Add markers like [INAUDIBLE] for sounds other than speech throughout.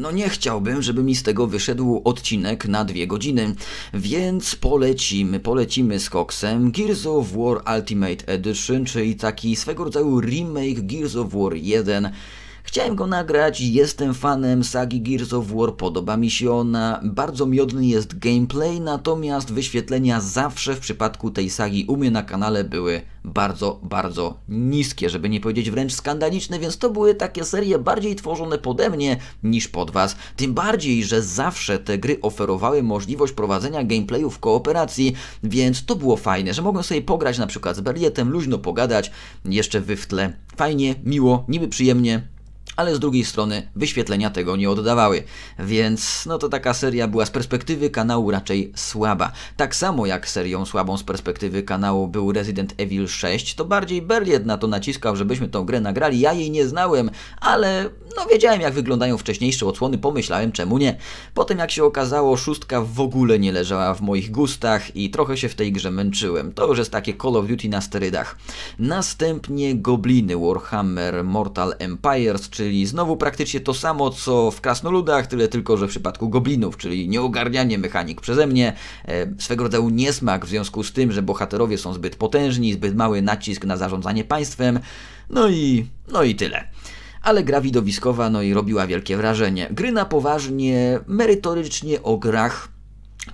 No nie chciałbym, żeby mi z tego wyszedł odcinek na dwie godziny, więc polecimy, polecimy z koksem Gears of War Ultimate Edition, czyli taki swego rodzaju remake Gears of War 1 Chciałem go nagrać, jestem fanem sagi Gears of War, podoba mi się ona, bardzo miodny jest gameplay, natomiast wyświetlenia zawsze w przypadku tej sagi u mnie na kanale były bardzo, bardzo niskie, żeby nie powiedzieć wręcz skandaliczne, więc to były takie serie bardziej tworzone pode mnie niż pod Was. Tym bardziej, że zawsze te gry oferowały możliwość prowadzenia gameplayu w kooperacji, więc to było fajne, że mogłem sobie pograć na przykład z Berlietem, luźno pogadać, jeszcze wy w tle. Fajnie, miło, niby przyjemnie, ale z drugiej strony wyświetlenia tego nie oddawały. Więc no to taka seria była z perspektywy kanału raczej słaba. Tak samo jak serią słabą z perspektywy kanału był Resident Evil 6, to bardziej Berliet na to naciskał, żebyśmy tą grę nagrali. Ja jej nie znałem, ale no wiedziałem jak wyglądają wcześniejsze odsłony, pomyślałem czemu nie. Potem jak się okazało, szóstka w ogóle nie leżała w moich gustach i trochę się w tej grze męczyłem. To już jest takie Call of Duty na sterydach. Następnie Gobliny Warhammer Mortal Empires, czyli czyli znowu praktycznie to samo co w Krasnoludach, tyle tylko, że w przypadku goblinów, czyli nieogarnianie mechanik przeze mnie, e, swego rodzaju niesmak w związku z tym, że bohaterowie są zbyt potężni, zbyt mały nacisk na zarządzanie państwem, no i, no i tyle ale gra widowiskowa no i robiła wielkie wrażenie. Gry na poważnie, merytorycznie o grach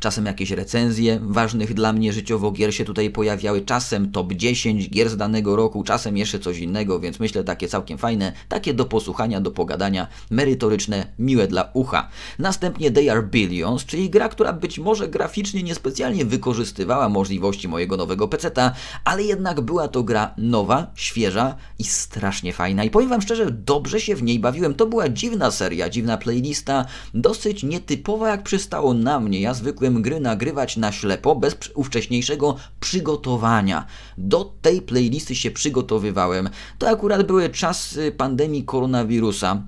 Czasem jakieś recenzje ważnych dla mnie życiowo gier się tutaj pojawiały, czasem top 10 gier z danego roku, czasem jeszcze coś innego, więc myślę takie całkiem fajne, takie do posłuchania, do pogadania, merytoryczne, miłe dla ucha. Następnie They Are Billions, czyli gra, która być może graficznie niespecjalnie wykorzystywała możliwości mojego nowego peceta, ale jednak była to gra nowa, świeża i strasznie fajna. I powiem Wam szczerze, dobrze się w niej bawiłem. To była dziwna seria, dziwna playlista, dosyć nietypowa jak przystało na mnie. Ja zwykle zwykłem gry nagrywać na ślepo, bez ówcześniejszego przygotowania. Do tej playlisty się przygotowywałem. To akurat były czasy pandemii koronawirusa.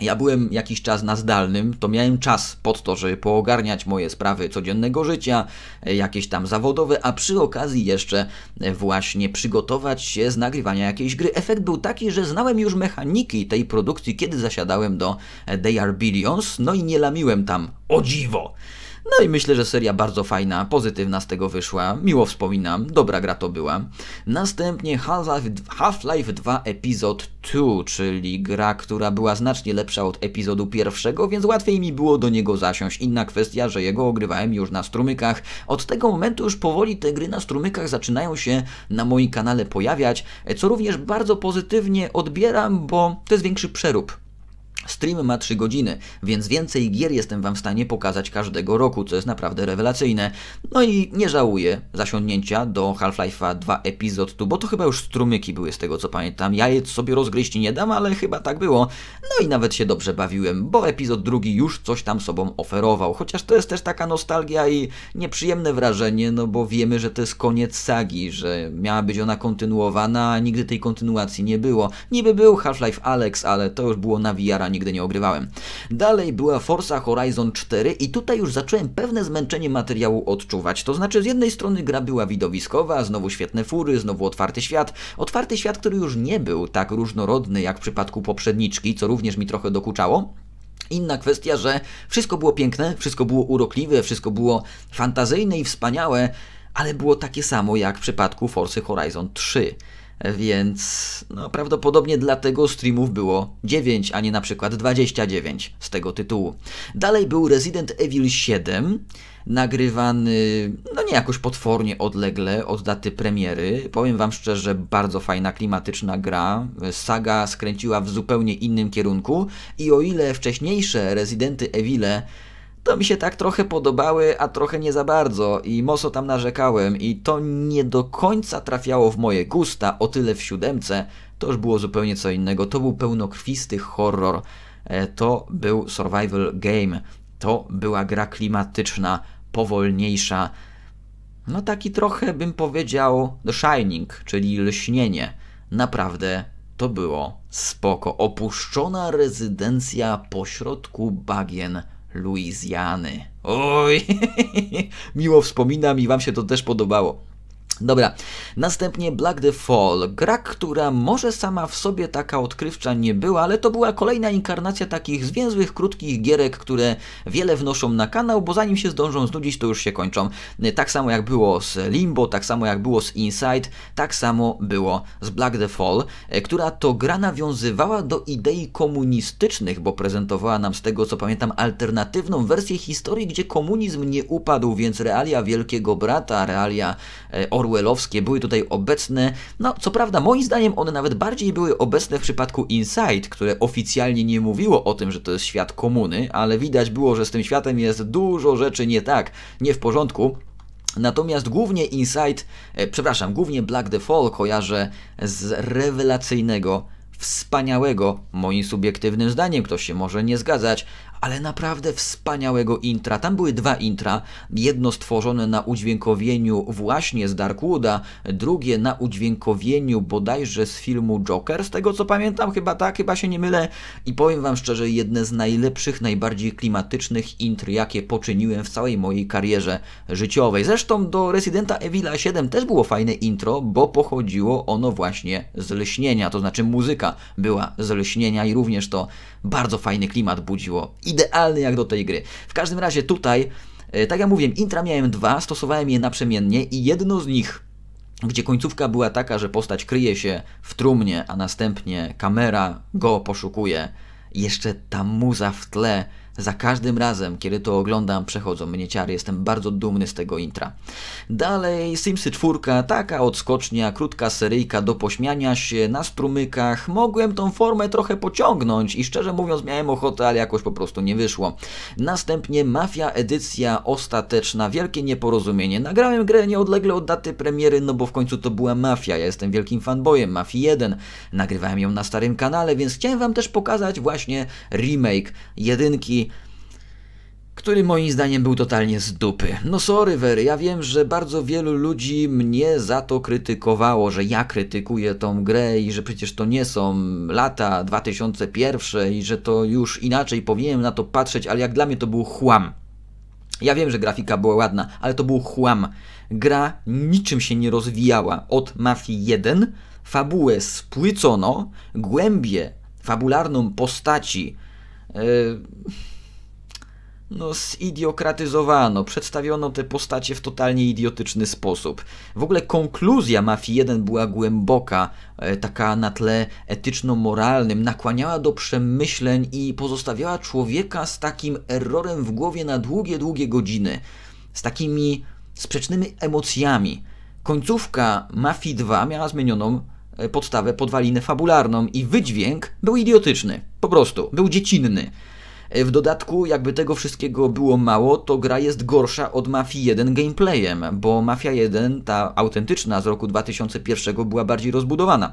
Ja byłem jakiś czas na zdalnym, to miałem czas pod to, żeby poogarniać moje sprawy codziennego życia, e, jakieś tam zawodowe, a przy okazji jeszcze e, właśnie przygotować się z nagrywania jakiejś gry. Efekt był taki, że znałem już mechaniki tej produkcji, kiedy zasiadałem do e, They Are Billions, no i nie lamiłem tam o dziwo. No i myślę, że seria bardzo fajna, pozytywna z tego wyszła. Miło wspominam, dobra gra to była. Następnie Half-Life 2 Episode 2, czyli gra, która była znacznie lepsza od epizodu pierwszego, więc łatwiej mi było do niego zasiąść. Inna kwestia, że jego ogrywałem już na strumykach. Od tego momentu już powoli te gry na strumykach zaczynają się na moim kanale pojawiać, co również bardzo pozytywnie odbieram, bo to jest większy przerób Stream ma 3 godziny, więc więcej gier jestem Wam w stanie pokazać każdego roku, co jest naprawdę rewelacyjne. No i nie żałuję zasiągnięcia do Half-Life'a 2 Epizod bo to chyba już strumyki były z tego co pamiętam. Ja je sobie rozgryźć nie dam, ale chyba tak było. No i nawet się dobrze bawiłem, bo epizod drugi już coś tam sobą oferował. Chociaż to jest też taka nostalgia i nieprzyjemne wrażenie, no bo wiemy, że to jest koniec sagi, że miała być ona kontynuowana, a nigdy tej kontynuacji nie było. Niby był Half-Life Alex, ale to już było nawijara nigdy nie ogrywałem. Dalej była Forza Horizon 4 i tutaj już zacząłem pewne zmęczenie materiału odczuwać. To znaczy z jednej strony gra była widowiskowa, znowu świetne fury, znowu otwarty świat. Otwarty świat, który już nie był tak różnorodny jak w przypadku poprzedniczki, co również mi trochę dokuczało. Inna kwestia, że wszystko było piękne, wszystko było urokliwe, wszystko było fantazyjne i wspaniałe, ale było takie samo jak w przypadku Forcy Horizon 3 więc no, prawdopodobnie dlatego streamów było 9, a nie na przykład 29 z tego tytułu. Dalej był Resident Evil 7, nagrywany no nie jakoś potwornie odlegle od daty premiery. Powiem Wam szczerze, bardzo fajna, klimatyczna gra. Saga skręciła w zupełnie innym kierunku i o ile wcześniejsze Residenty Evile to mi się tak trochę podobały, a trochę nie za bardzo i mocno tam narzekałem i to nie do końca trafiało w moje gusta, o tyle w siódemce to już było zupełnie co innego, to był pełnokrwisty horror, e, to był survival game, to była gra klimatyczna, powolniejsza, no taki trochę bym powiedział The Shining, czyli lśnienie. Naprawdę to było spoko. Opuszczona rezydencja pośrodku bagien Luizjany. Oj, [LAUGHS] miło wspominam i Wam się to też podobało. Dobra, następnie Black the Fall, gra, która może sama w sobie taka odkrywcza nie była, ale to była kolejna inkarnacja takich zwięzłych, krótkich gierek, które wiele wnoszą na kanał, bo zanim się zdążą znudzić, to już się kończą. Tak samo jak było z Limbo, tak samo jak było z Inside, tak samo było z Black the Fall, e, która to gra nawiązywała do idei komunistycznych, bo prezentowała nam z tego co pamiętam alternatywną wersję historii, gdzie komunizm nie upadł, więc realia Wielkiego Brata, realia e, orwellowskie były tutaj obecne. No, co prawda, moim zdaniem one nawet bardziej były obecne w przypadku Inside, które oficjalnie nie mówiło o tym, że to jest świat komuny, ale widać było, że z tym światem jest dużo rzeczy nie tak, nie w porządku. Natomiast głównie Inside, e, przepraszam, głównie Black the Fall kojarzę z rewelacyjnego wspaniałego, moim subiektywnym zdaniem, ktoś się może nie zgadzać, ale naprawdę wspaniałego intra. Tam były dwa intra, jedno stworzone na udźwiękowieniu właśnie z Darkwooda, drugie na udźwiękowieniu bodajże z filmu Joker, z tego co pamiętam, chyba tak, chyba się nie mylę i powiem Wam szczerze, jedne z najlepszych, najbardziej klimatycznych intr, jakie poczyniłem w całej mojej karierze życiowej. Zresztą do Residenta Evila 7 też było fajne intro, bo pochodziło ono właśnie z lśnienia, to znaczy muzyka była z lśnienia i również to bardzo fajny klimat budziło. Idealny jak do tej gry. W każdym razie tutaj, e, tak jak mówiłem, intra miałem dwa, stosowałem je naprzemiennie i jedno z nich gdzie końcówka była taka, że postać kryje się w trumnie, a następnie kamera go poszukuje. Jeszcze ta muza w tle, za każdym razem, kiedy to oglądam, przechodzą mnie ciary. Jestem bardzo dumny z tego intra. Dalej Simsy 4, taka odskocznia, krótka seryjka do pośmiania się na strumykach. Mogłem tą formę trochę pociągnąć i szczerze mówiąc miałem ochotę, ale jakoś po prostu nie wyszło. Następnie Mafia edycja ostateczna, wielkie nieporozumienie. Nagrałem grę nieodlegle od daty premiery, no bo w końcu to była Mafia. Ja jestem wielkim fanboyem Mafii 1. Nagrywałem ją na starym kanale, więc chciałem wam też pokazać właśnie remake jedynki który moim zdaniem był totalnie z dupy. No sorry Wery, ja wiem, że bardzo wielu ludzi mnie za to krytykowało, że ja krytykuję tą grę i że przecież to nie są lata 2001 i że to już inaczej powinienem na to patrzeć, ale jak dla mnie to był chłam. Ja wiem, że grafika była ładna, ale to był chłam. Gra niczym się nie rozwijała. Od Mafii 1 fabułę spłycono, głębię fabularną postaci... Yy no, zidiokratyzowano, przedstawiono te postacie w totalnie idiotyczny sposób. W ogóle konkluzja Mafii 1 była głęboka, e, taka na tle etyczno-moralnym, nakłaniała do przemyśleń i pozostawiała człowieka z takim errorem w głowie na długie, długie godziny, z takimi sprzecznymi emocjami. Końcówka Mafii 2 miała zmienioną e, podstawę, podwalinę fabularną i wydźwięk był idiotyczny, po prostu, był dziecinny. E, w dodatku, jakby tego wszystkiego było mało, to gra jest gorsza od Mafii 1 gameplayem, bo Mafia 1, ta autentyczna z roku 2001, była bardziej rozbudowana.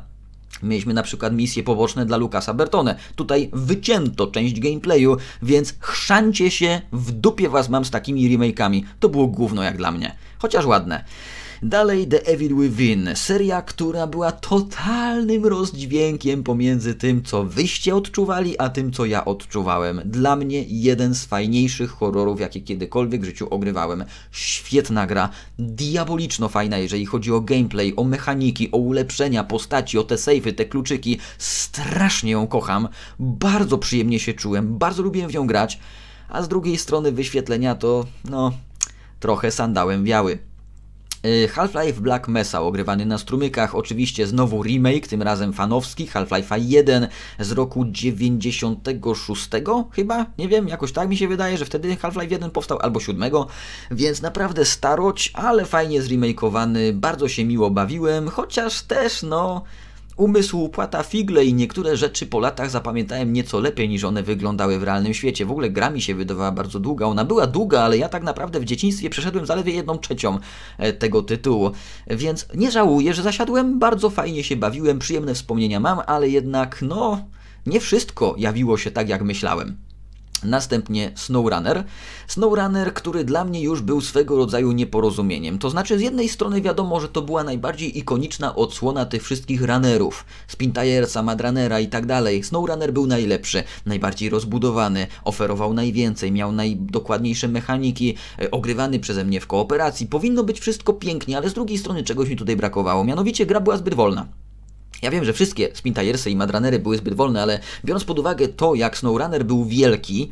Mieliśmy na przykład misje poboczne dla Lukasa Bertone. Tutaj wycięto część gameplayu, więc chrzancie się, w dupie was mam z takimi remake'ami. To było główne jak dla mnie. Chociaż ładne. Dalej The Evil Within, seria, która była totalnym rozdźwiękiem pomiędzy tym, co wyście odczuwali, a tym, co ja odczuwałem. Dla mnie jeden z fajniejszych horrorów, jakie kiedykolwiek w życiu ogrywałem. Świetna gra, diaboliczno fajna, jeżeli chodzi o gameplay, o mechaniki, o ulepszenia postaci, o te sejfy, te kluczyki. Strasznie ją kocham, bardzo przyjemnie się czułem, bardzo lubiłem w nią grać, a z drugiej strony wyświetlenia to, no, trochę sandałem biały. Y, Half-Life Black Mesa, ogrywany na strumykach, oczywiście znowu remake, tym razem fanowski, Half-Life'a 1 z roku 96 chyba, nie wiem, jakoś tak mi się wydaje, że wtedy Half-Life 1 powstał, albo 7, więc naprawdę staroć, ale fajnie zremakowany, bardzo się miło bawiłem, chociaż też no... Umysł płata figle i niektóre rzeczy po latach zapamiętałem nieco lepiej niż one wyglądały w realnym świecie. W ogóle gra mi się wydawała bardzo długa. Ona była długa, ale ja tak naprawdę w dzieciństwie przeszedłem zaledwie jedną trzecią e, tego tytułu. Więc nie żałuję, że zasiadłem, bardzo fajnie się bawiłem, przyjemne wspomnienia mam, ale jednak no... Nie wszystko jawiło się tak, jak myślałem. Następnie SnowRunner. SnowRunner, który dla mnie już był swego rodzaju nieporozumieniem. To znaczy, z jednej strony wiadomo, że to była najbardziej ikoniczna odsłona tych wszystkich runnerów. Spintajersa, Madrunnera i tak dalej. SnowRunner był najlepszy, najbardziej rozbudowany, oferował najwięcej, miał najdokładniejsze mechaniki, e, ogrywany przeze mnie w kooperacji. Powinno być wszystko pięknie, ale z drugiej strony czegoś mi tutaj brakowało. Mianowicie gra była zbyt wolna. Ja wiem, że wszystkie spintajersy i Madranery były zbyt wolne, ale biorąc pod uwagę to, jak SnowRunner był wielki,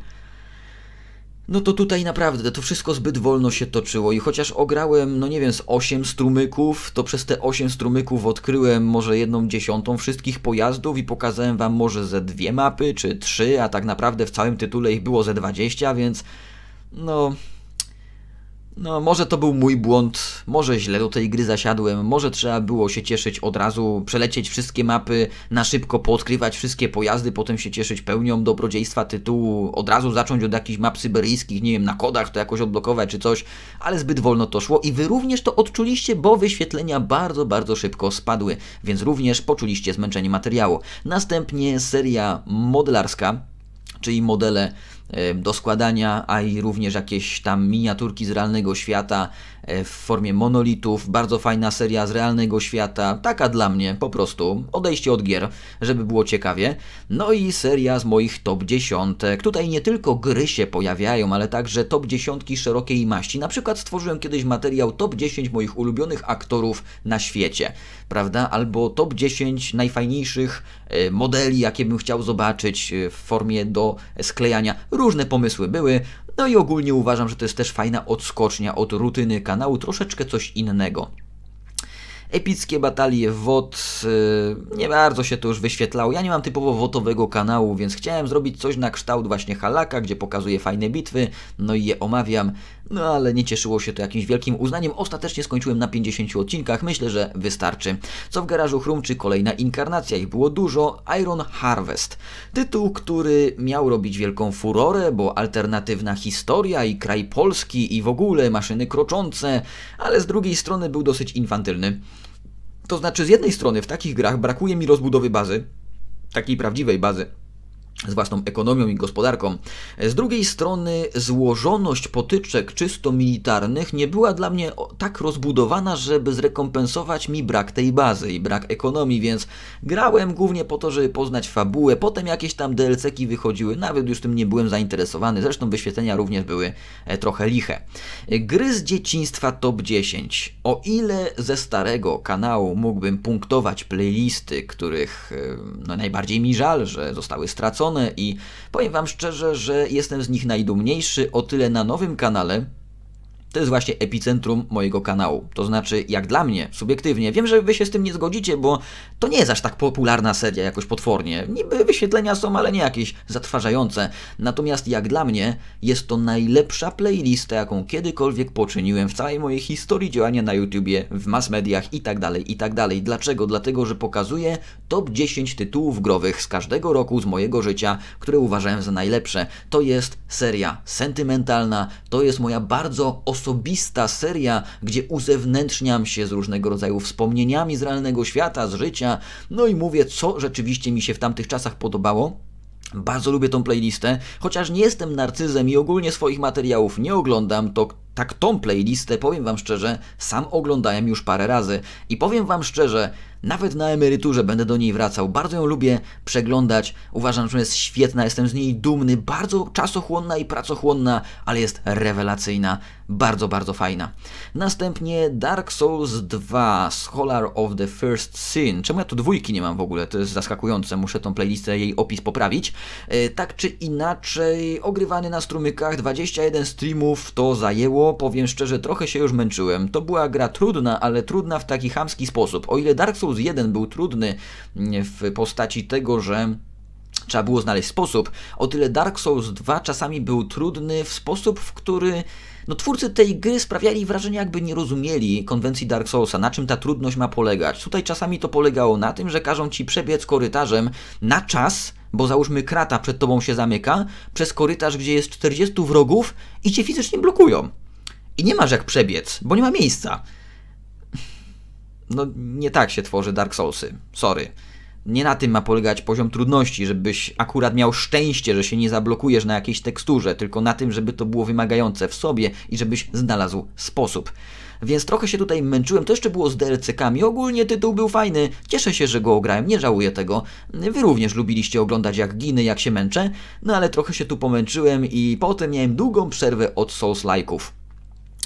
no to tutaj naprawdę to wszystko zbyt wolno się toczyło i chociaż ograłem, no nie wiem, z 8 strumyków, to przez te 8 strumyków odkryłem może jedną dziesiątą wszystkich pojazdów i pokazałem wam może ze dwie mapy czy trzy, a tak naprawdę w całym tytule ich było ze 20, więc no no, może to był mój błąd, może źle do tej gry zasiadłem, może trzeba było się cieszyć od razu, przelecieć wszystkie mapy, na szybko poodkrywać wszystkie pojazdy, potem się cieszyć pełnią dobrodziejstwa tytułu, od razu zacząć od jakichś map syberyjskich, nie wiem, na kodach to jakoś odblokować czy coś, ale zbyt wolno to szło i wy również to odczuliście, bo wyświetlenia bardzo, bardzo szybko spadły, więc również poczuliście zmęczenie materiału. Następnie seria modelarska, czyli modele do składania, a i również jakieś tam miniaturki z realnego świata, E, w formie monolitów, bardzo fajna seria z realnego świata, taka dla mnie po prostu, odejście od gier, żeby było ciekawie. No i seria z moich top dziesiątek. Tutaj nie tylko gry się pojawiają, ale także top dziesiątki szerokiej maści. Na przykład stworzyłem kiedyś materiał top 10 moich ulubionych aktorów na świecie, prawda? Albo top 10 najfajniejszych e, modeli, jakie bym chciał zobaczyć e, w formie do sklejania. Różne pomysły były, no i ogólnie uważam, że to jest też fajna odskocznia od rutyny kanału, troszeczkę coś innego. Epickie batalie WOT y, nie bardzo się to już wyświetlało. Ja nie mam typowo WOTowego kanału, więc chciałem zrobić coś na kształt właśnie Halaka, gdzie pokazuję fajne bitwy, no i je omawiam no ale nie cieszyło się to jakimś wielkim uznaniem. Ostatecznie skończyłem na 50 odcinkach, myślę, że wystarczy. Co w garażu chrumczy kolejna inkarnacja, ich było dużo, Iron Harvest. Tytuł, który miał robić wielką furorę, bo alternatywna historia i kraj Polski i w ogóle maszyny kroczące, ale z drugiej strony był dosyć infantylny. To znaczy, z jednej strony w takich grach brakuje mi rozbudowy bazy, takiej prawdziwej bazy, z własną ekonomią i gospodarką. Z drugiej strony złożoność potyczek czysto militarnych nie była dla mnie tak rozbudowana, żeby zrekompensować mi brak tej bazy i brak ekonomii, więc grałem głównie po to, żeby poznać fabułę, potem jakieś tam DLC-ki wychodziły, nawet już tym nie byłem zainteresowany, zresztą wyświetlenia również były e, trochę liche. Gry z dzieciństwa top 10. O ile ze starego kanału mógłbym punktować playlisty, których e, no, najbardziej mi żal, że zostały stracone, strony i powiem Wam szczerze, że jestem z nich najdumniejszy o tyle na nowym kanale, to jest właśnie epicentrum mojego kanału. To znaczy, jak dla mnie, subiektywnie, wiem, że Wy się z tym nie zgodzicie, bo to nie jest aż tak popularna seria jakoś potwornie. Niby wyświetlenia są, ale nie jakieś zatrważające. Natomiast jak dla mnie, jest to najlepsza playlista, jaką kiedykolwiek poczyniłem w całej mojej historii działania na YouTubie, w mass mediach itd., tak itd. Tak Dlaczego? Dlatego, że pokazuje top 10 tytułów growych z każdego roku z mojego życia, które uważałem za najlepsze. To jest seria sentymentalna, to jest moja bardzo osobista osobista seria, gdzie uzewnętrzniam się z różnego rodzaju wspomnieniami z realnego świata, z życia, no i mówię, co rzeczywiście mi się w tamtych czasach podobało. Bardzo lubię tą playlistę, chociaż nie jestem narcyzem i ogólnie swoich materiałów nie oglądam, to tak tą playlistę, powiem Wam szczerze, sam oglądałem już parę razy i powiem Wam szczerze, nawet na emeryturze będę do niej wracał. Bardzo ją lubię przeglądać, uważam, że jest świetna, jestem z niej dumny, bardzo czasochłonna i pracochłonna, ale jest rewelacyjna, bardzo, bardzo fajna. Następnie Dark Souls 2, Scholar of the First Sin. Czemu ja tu dwójki nie mam w ogóle? To jest zaskakujące, muszę tą playlistę, jej opis poprawić. E, tak czy inaczej, ogrywany na strumykach, 21 streamów to zajęło było, powiem szczerze, trochę się już męczyłem. To była gra trudna, ale trudna w taki chamski sposób. O ile Dark Souls 1 był trudny mm, w postaci tego, że trzeba było znaleźć sposób, o tyle Dark Souls 2 czasami był trudny w sposób, w który no, twórcy tej gry sprawiali wrażenie, jakby nie rozumieli konwencji Dark Soulsa, na czym ta trudność ma polegać. Tutaj czasami to polegało na tym, że każą ci przebiec korytarzem na czas, bo załóżmy krata przed tobą się zamyka, przez korytarz, gdzie jest 40 wrogów i cię fizycznie blokują. I nie masz jak przebiec, bo nie ma miejsca. No nie tak się tworzy Dark Soulsy. Sorry. Nie na tym ma polegać poziom trudności, żebyś akurat miał szczęście, że się nie zablokujesz na jakiejś teksturze, tylko na tym, żeby to było wymagające w sobie i żebyś znalazł sposób. Więc trochę się tutaj męczyłem, to jeszcze było z DLC-kami. Ogólnie tytuł był fajny, cieszę się, że go ograłem, nie żałuję tego. Wy również lubiliście oglądać jak giny, jak się męczę, no ale trochę się tu pomęczyłem i potem miałem długą przerwę od Souls-like'ów.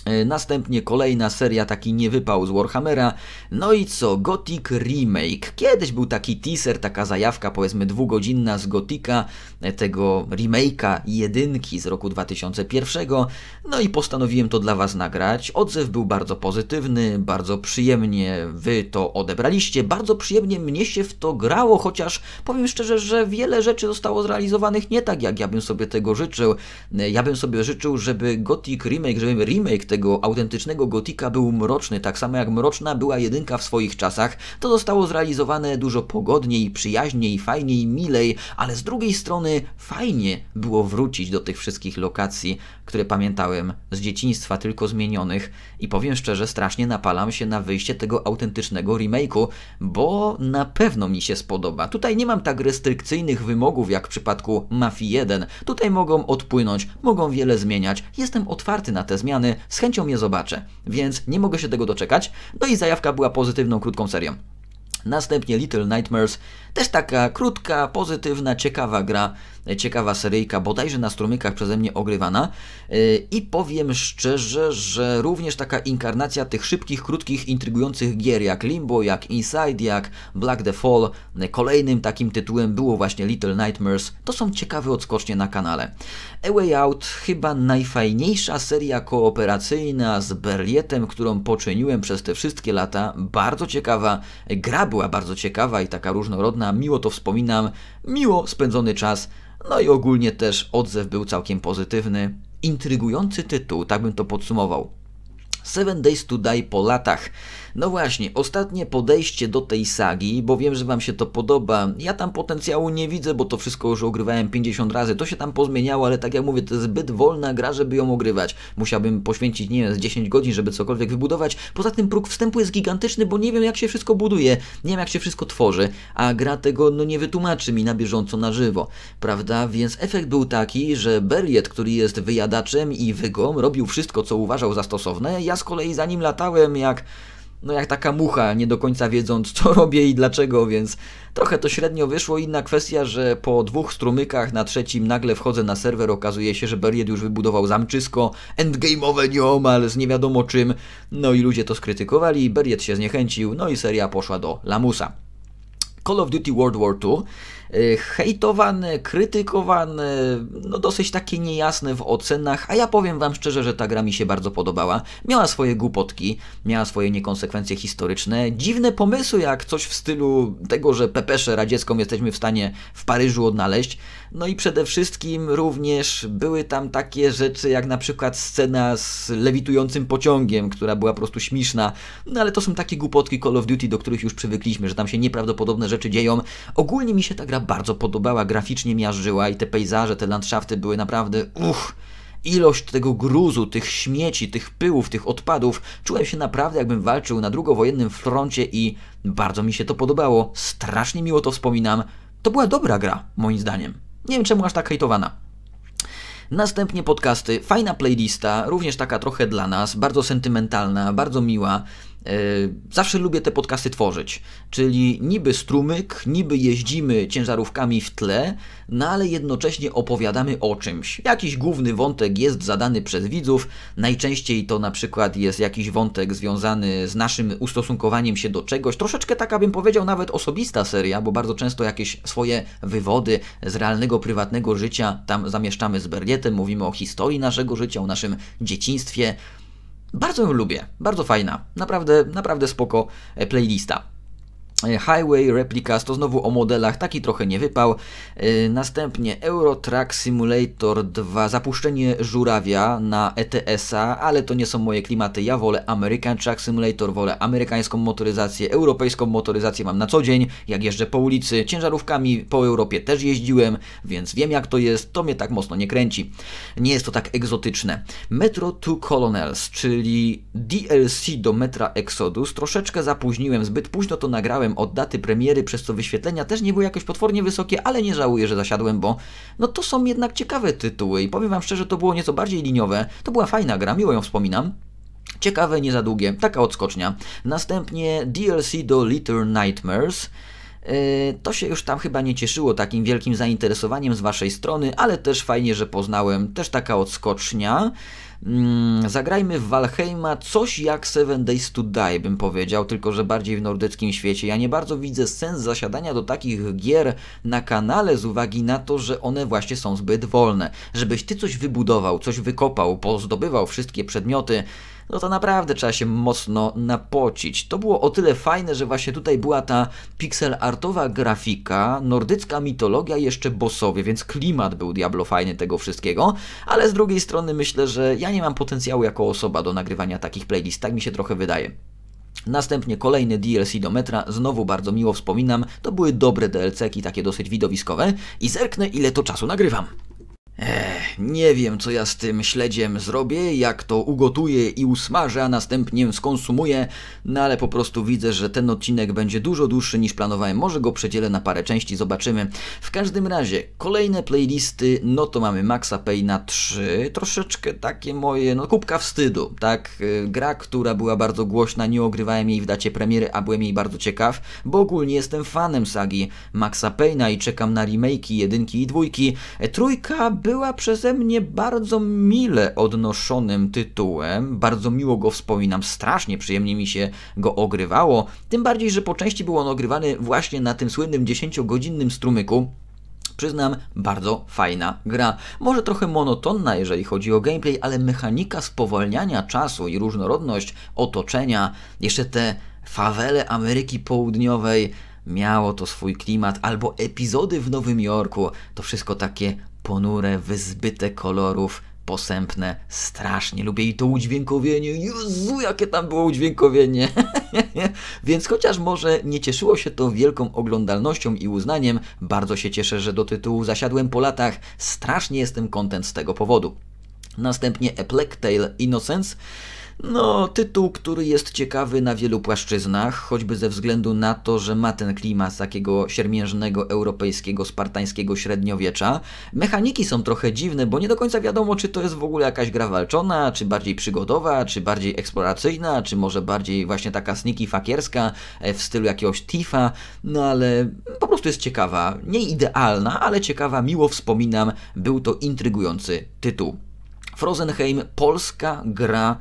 E, następnie kolejna seria taki nie wypał z Warhammera. No i co? Gothic Remake. Kiedyś był taki teaser, taka zajawka powiedzmy dwugodzinna z Gotika, e, tego remake'a jedynki z roku 2001. No i postanowiłem to dla Was nagrać. Odzew był bardzo pozytywny, bardzo przyjemnie Wy to odebraliście, bardzo przyjemnie mnie się w to grało, chociaż powiem szczerze, że wiele rzeczy zostało zrealizowanych nie tak, jak ja bym sobie tego życzył. E, ja bym sobie życzył, żeby Gothic Remake, żeby remake tego tego autentycznego gotika był mroczny, tak samo jak mroczna była jedynka w swoich czasach. To zostało zrealizowane dużo pogodniej, przyjaźniej, fajniej, milej, ale z drugiej strony fajnie było wrócić do tych wszystkich lokacji, które pamiętałem z dzieciństwa, tylko zmienionych i powiem szczerze, strasznie napalam się na wyjście tego autentycznego remake'u, bo na pewno mi się spodoba. Tutaj nie mam tak restrykcyjnych wymogów jak w przypadku Mafii 1. Tutaj mogą odpłynąć, mogą wiele zmieniać. Jestem otwarty na te zmiany, z chęcią je zobaczę, więc nie mogę się tego doczekać. No i zajawka była pozytywną, krótką serią. Następnie Little Nightmares też taka krótka, pozytywna, ciekawa gra, ciekawa seryjka, bodajże na strumykach przeze mnie ogrywana. Y, I powiem szczerze, że również taka inkarnacja tych szybkich, krótkich, intrygujących gier jak Limbo, jak Inside, jak Black the Fall, y, kolejnym takim tytułem było właśnie Little Nightmares. To są ciekawe odskocznie na kanale. A Way Out chyba najfajniejsza seria kooperacyjna z Berlietem, którą poczyniłem przez te wszystkie lata. Bardzo ciekawa, gra była bardzo ciekawa i taka różnorodna miło to wspominam, miło spędzony czas, no i ogólnie też odzew był całkiem pozytywny. Intrygujący tytuł, tak bym to podsumował. Seven Days to Die po latach. No właśnie, ostatnie podejście do tej sagi, bo wiem, że Wam się to podoba. Ja tam potencjału nie widzę, bo to wszystko już ogrywałem 50 razy. To się tam pozmieniało, ale tak jak mówię, to jest zbyt wolna gra, żeby ją ogrywać. Musiałbym poświęcić, nie wiem, 10 godzin, żeby cokolwiek wybudować. Poza tym próg wstępu jest gigantyczny, bo nie wiem, jak się wszystko buduje, nie wiem, jak się wszystko tworzy, a gra tego no, nie wytłumaczy mi na bieżąco, na żywo, prawda? Więc efekt był taki, że Berliet, który jest wyjadaczem i wygą, robił wszystko, co uważał za stosowne, ja z kolei za nim latałem jak no jak taka mucha, nie do końca wiedząc co robię i dlaczego, więc trochę to średnio wyszło. Inna kwestia, że po dwóch strumykach na trzecim nagle wchodzę na serwer, okazuje się, że Beried już wybudował zamczysko endgame'owe nieomal z nie wiadomo czym, no i ludzie to skrytykowali, Beried się zniechęcił, no i seria poszła do lamusa. Call of Duty World War II Y, hejtowany, krytykowany, no dosyć takie niejasne w ocenach, a ja powiem Wam szczerze, że ta gra mi się bardzo podobała. Miała swoje głupotki, miała swoje niekonsekwencje historyczne, dziwne pomysły, jak coś w stylu tego, że pepesze radziecką jesteśmy w stanie w Paryżu odnaleźć, no i przede wszystkim również były tam takie rzeczy jak na przykład scena z lewitującym pociągiem, która była po prostu śmieszna. No ale to są takie głupotki Call of Duty, do których już przywykliśmy, że tam się nieprawdopodobne rzeczy dzieją. Ogólnie mi się ta gra bardzo podobała, graficznie miażdżyła i te pejzaże, te landszafty były naprawdę uch ilość tego gruzu, tych śmieci, tych pyłów, tych odpadów, czułem się naprawdę jakbym walczył na drugowojennym froncie i bardzo mi się to podobało. Strasznie miło to wspominam. To była dobra gra, moim zdaniem. Nie wiem czemu aż tak hejtowana. Następnie podcasty, fajna playlista, również taka trochę dla nas, bardzo sentymentalna, bardzo miła. E, zawsze lubię te podcasty tworzyć, czyli niby strumyk, niby jeździmy ciężarówkami w tle, no ale jednocześnie opowiadamy o czymś. Jakiś główny wątek jest zadany przez widzów, najczęściej to na przykład jest jakiś wątek związany z naszym ustosunkowaniem się do czegoś, troszeczkę taka bym powiedział nawet osobista seria, bo bardzo często jakieś swoje wywody z realnego, prywatnego życia tam zamieszczamy z Berlietem, mówimy o historii naszego życia, o naszym dzieciństwie. Bardzo ją lubię, bardzo fajna, naprawdę, naprawdę spoko e, playlista. E, Highway Replicas to znowu o modelach, taki trochę nie wypał. E, następnie Euro Truck Simulator 2, zapuszczenie żurawia na ETS-a, ale to nie są moje klimaty. Ja wolę American Truck Simulator, wolę amerykańską motoryzację, europejską motoryzację mam na co dzień. Jak jeżdżę po ulicy, ciężarówkami po Europie też jeździłem, więc wiem jak to jest. To mnie tak mocno nie kręci. Nie jest to tak egzotyczne. Metro 2 Colonels, czyli DLC do Metra Exodus, troszeczkę zapóźniłem, zbyt późno to nagrałem zasiadałem od daty premiery, przez co wyświetlenia też nie były jakoś potwornie wysokie, ale nie żałuję, że zasiadłem, bo no to są jednak ciekawe tytuły i powiem wam szczerze, to było nieco bardziej liniowe. To była fajna gra, miło ją wspominam. Ciekawe, nie za długie, taka odskocznia. Następnie DLC do Little Nightmares. E, to się już tam chyba nie cieszyło takim wielkim zainteresowaniem z Waszej strony, ale też fajnie, że poznałem, też taka odskocznia. Mm, zagrajmy w Valheima coś jak Seven Days to Die, bym powiedział, tylko że bardziej w nordyckim świecie. Ja nie bardzo widzę sens zasiadania do takich gier na kanale z uwagi na to, że one właśnie są zbyt wolne. Żebyś ty coś wybudował, coś wykopał, pozdobywał wszystkie przedmioty, no to naprawdę trzeba się mocno napocić. To było o tyle fajne, że właśnie tutaj była ta pixel artowa grafika, nordycka mitologia jeszcze bossowie, więc klimat był diablo fajny tego wszystkiego, ale z drugiej strony myślę, że ja nie mam potencjału jako osoba do nagrywania takich playlist, tak mi się trochę wydaje. Następnie kolejny DLC do metra, znowu bardzo miło wspominam, to były dobre DLC-ki, takie dosyć widowiskowe i zerknę ile to czasu nagrywam. Ech, nie wiem, co ja z tym śledziem zrobię, jak to ugotuję i usmażę, a następnie skonsumuję, no ale po prostu widzę, że ten odcinek będzie dużo dłuższy niż planowałem. Może go przedzielę na parę części, zobaczymy. W każdym razie, kolejne playlisty, no to mamy Maxa Payna 3, troszeczkę takie moje, no kubka wstydu, tak? Y, gra, która była bardzo głośna, nie ogrywałem jej w dacie premiery, a byłem jej bardzo ciekaw, bo ogólnie jestem fanem sagi Maxa Payna i czekam na remake'i jedynki i dwójki. E, trójka była przeze mnie bardzo mile odnoszonym tytułem, bardzo miło go wspominam, strasznie przyjemnie mi się go ogrywało, tym bardziej, że po części był on ogrywany właśnie na tym słynnym 10-godzinnym strumyku, przyznam, bardzo fajna gra. Może trochę monotonna, jeżeli chodzi o gameplay, ale mechanika spowalniania czasu i różnorodność otoczenia, jeszcze te fawele Ameryki Południowej, miało to swój klimat, albo epizody w Nowym Jorku, to wszystko takie ponure, wyzbyte kolorów, posępne, strasznie lubię i to udźwiękowienie, Jezu, jakie tam było udźwiękowienie. [LAUGHS] Więc chociaż może nie cieszyło się to wielką oglądalnością i uznaniem, bardzo się cieszę, że do tytułu zasiadłem po latach, strasznie jestem kontent z tego powodu. Następnie A Plague Tale Innocence, no, tytuł, który jest ciekawy na wielu płaszczyznach, choćby ze względu na to, że ma ten klimat takiego siermiężnego europejskiego, spartańskiego średniowiecza. Mechaniki są trochę dziwne, bo nie do końca wiadomo, czy to jest w ogóle jakaś gra walczona, czy bardziej przygodowa, czy bardziej eksploracyjna, czy może bardziej właśnie taka sniki fakierska e, w stylu jakiegoś Tifa, no ale po prostu jest ciekawa. Nie idealna, ale ciekawa, miło wspominam, był to intrygujący tytuł. Frozenheim, polska gra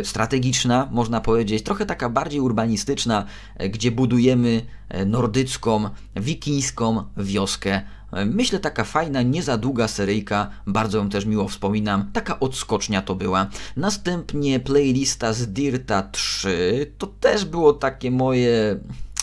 Y, strategiczna, można powiedzieć, trochę taka bardziej urbanistyczna, y, gdzie budujemy y, nordycką, wikińską wioskę. Myślę taka fajna, nie za długa seryjka, bardzo ją też miło wspominam, taka odskocznia to była. Następnie playlista z Dirta 3, to też było takie moje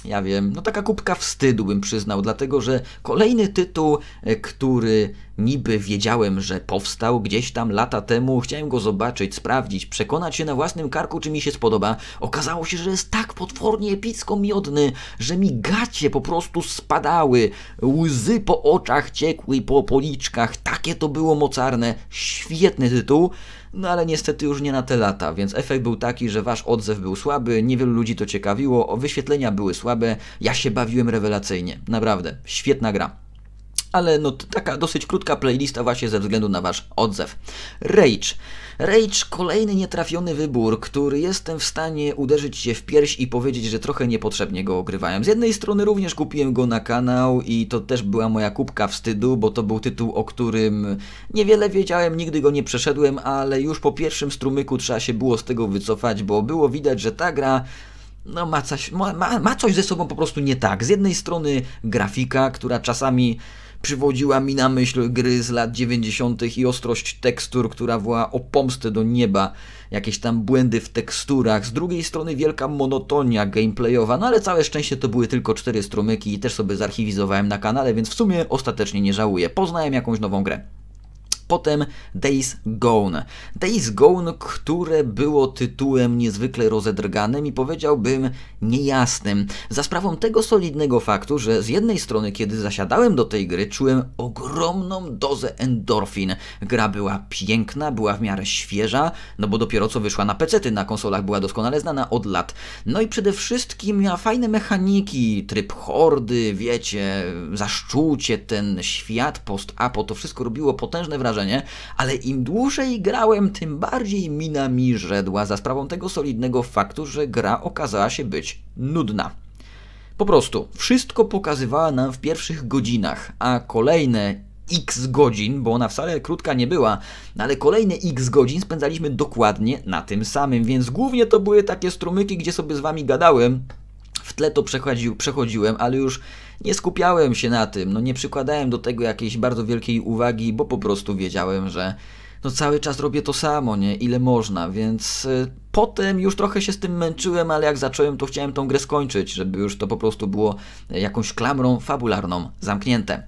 ja wiem, no taka kubka wstydu bym przyznał, dlatego że kolejny tytuł, który niby wiedziałem, że powstał gdzieś tam lata temu, chciałem go zobaczyć, sprawdzić, przekonać się na własnym karku, czy mi się spodoba. Okazało się, że jest tak potwornie epicko miodny, że mi gacie po prostu spadały, łzy po oczach ciekły i po policzkach, takie to było mocarne, świetny tytuł. No ale niestety już nie na te lata, więc efekt był taki, że wasz odzew był słaby, niewielu ludzi to ciekawiło, wyświetlenia były słabe, ja się bawiłem rewelacyjnie. Naprawdę, świetna gra ale no taka dosyć krótka playlista właśnie ze względu na Wasz odzew. Rage. Rage kolejny nietrafiony wybór, który jestem w stanie uderzyć się w pierś i powiedzieć, że trochę niepotrzebnie go ogrywałem. Z jednej strony również kupiłem go na kanał i to też była moja kubka wstydu, bo to był tytuł, o którym niewiele wiedziałem, nigdy go nie przeszedłem, ale już po pierwszym strumyku trzeba się było z tego wycofać, bo było widać, że ta gra no ma coś, ma, ma coś ze sobą po prostu nie tak. Z jednej strony grafika, która czasami przywodziła mi na myśl gry z lat 90. i ostrość tekstur, która woła o pomstę do nieba, jakieś tam błędy w teksturach, z drugiej strony wielka monotonia gameplayowa, no ale całe szczęście to były tylko cztery strumyki i też sobie zarchiwizowałem na kanale, więc w sumie ostatecznie nie żałuję. Poznałem jakąś nową grę potem Days Gone. Days Gone, które było tytułem niezwykle rozedrganym i powiedziałbym niejasnym. Za sprawą tego solidnego faktu, że z jednej strony, kiedy zasiadałem do tej gry, czułem ogromną dozę endorfin. Gra była piękna, była w miarę świeża, no bo dopiero co wyszła na pecety, na konsolach była doskonale znana od lat. No i przede wszystkim miała fajne mechaniki, tryb hordy, wiecie, zaszczucie, ten świat post-apo, to wszystko robiło potężne wrażenie wrażenie, ale im dłużej grałem, tym bardziej mina mi rzedła za sprawą tego solidnego faktu, że gra okazała się być nudna. Po prostu wszystko pokazywała nam w pierwszych godzinach, a kolejne x godzin, bo ona wcale krótka nie była, no ale kolejne x godzin spędzaliśmy dokładnie na tym samym, więc głównie to były takie strumyki, gdzie sobie z wami gadałem, w tle to przechodził, przechodziłem, ale już nie skupiałem się na tym, no nie przykładałem do tego jakiejś bardzo wielkiej uwagi, bo po prostu wiedziałem, że no cały czas robię to samo, nie? Ile można, więc y, Potem już trochę się z tym męczyłem, ale jak zacząłem, to chciałem tą grę skończyć, żeby już to po prostu było jakąś klamrą fabularną zamknięte.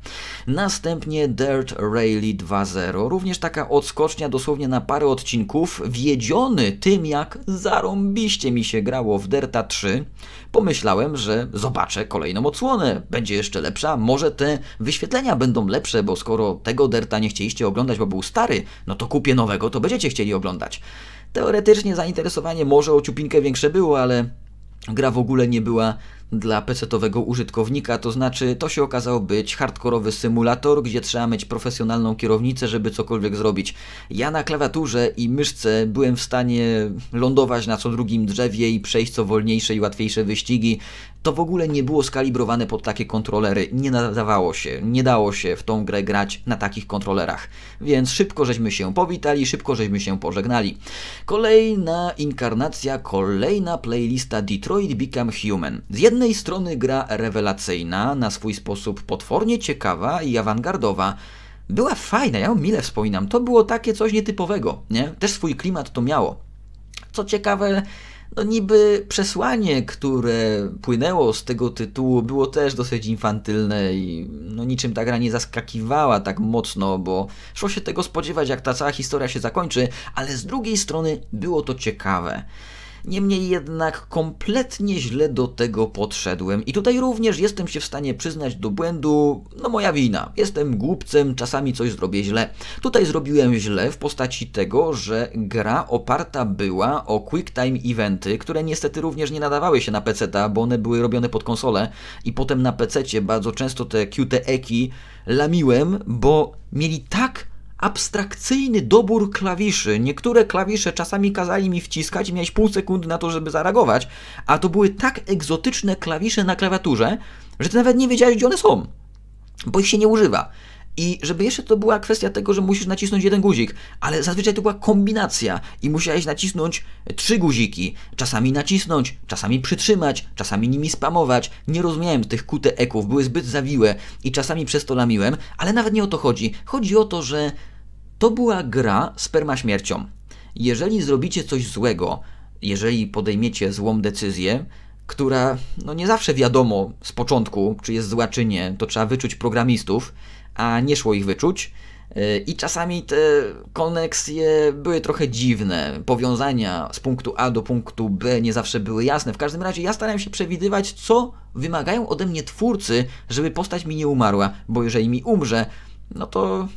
Następnie Dirt Rally 2.0, również taka odskocznia dosłownie na parę odcinków, wiedziony tym jak zarąbiście mi się grało w Dirta 3, pomyślałem, że zobaczę kolejną odsłonę, będzie jeszcze lepsza, może te wyświetlenia będą lepsze, bo skoro tego Dirta nie chcieliście oglądać, bo był stary, no to kupię nowego, to będziecie chcieli oglądać. Teoretycznie zainteresowanie może o ciupinkę większe było, ale gra w ogóle nie była dla PC-owego użytkownika, to znaczy to się okazał być hardkorowy symulator, gdzie trzeba mieć profesjonalną kierownicę, żeby cokolwiek zrobić. Ja na klawiaturze i myszce byłem w stanie lądować na co drugim drzewie i przejść co wolniejsze i łatwiejsze wyścigi. To w ogóle nie było skalibrowane pod takie kontrolery, nie nadawało się, nie dało się w tą grę grać na takich kontrolerach. Więc szybko żeśmy się powitali, szybko żeśmy się pożegnali. Kolejna inkarnacja, kolejna playlista Detroit Become Human. Z jednej jednej strony gra rewelacyjna, na swój sposób potwornie ciekawa i awangardowa, była fajna, ja ją mile wspominam, to było takie coś nietypowego, nie? Też swój klimat to miało. Co ciekawe, no niby przesłanie, które płynęło z tego tytułu, było też dosyć infantylne i no niczym ta gra nie zaskakiwała tak mocno, bo szło się tego spodziewać, jak ta cała historia się zakończy, ale z drugiej strony było to ciekawe. Niemniej jednak kompletnie źle do tego podszedłem i tutaj również jestem się w stanie przyznać do błędu, no moja wina. Jestem głupcem, czasami coś zrobię źle. Tutaj zrobiłem źle w postaci tego, że gra oparta była o quicktime eventy, które niestety również nie nadawały się na PC, bo one były robione pod konsolę i potem na PC bardzo często te QTE-ki lamiłem, bo mieli tak abstrakcyjny dobór klawiszy. Niektóre klawisze czasami kazali mi wciskać i miałeś pół sekundy na to, żeby zareagować, a to były tak egzotyczne klawisze na klawiaturze, że ty nawet nie wiedziałeś, gdzie one są, bo ich się nie używa. I żeby jeszcze to była kwestia tego, że musisz nacisnąć jeden guzik, ale zazwyczaj to była kombinacja i musiałeś nacisnąć trzy guziki, czasami nacisnąć, czasami przytrzymać, czasami nimi spamować. Nie rozumiałem tych kute eków, były zbyt zawiłe i czasami przez to lamiłem, ale nawet nie o to chodzi. Chodzi o to, że to była gra z permaśmiercią. Jeżeli zrobicie coś złego, jeżeli podejmiecie złą decyzję, która no nie zawsze wiadomo z początku, czy jest zła, czy nie, to trzeba wyczuć programistów, a nie szło ich wyczuć. Y, I czasami te koneksje były trochę dziwne. Powiązania z punktu A do punktu B nie zawsze były jasne. W każdym razie ja starałem się przewidywać, co wymagają ode mnie twórcy, żeby postać mi nie umarła, bo jeżeli mi umrze, no to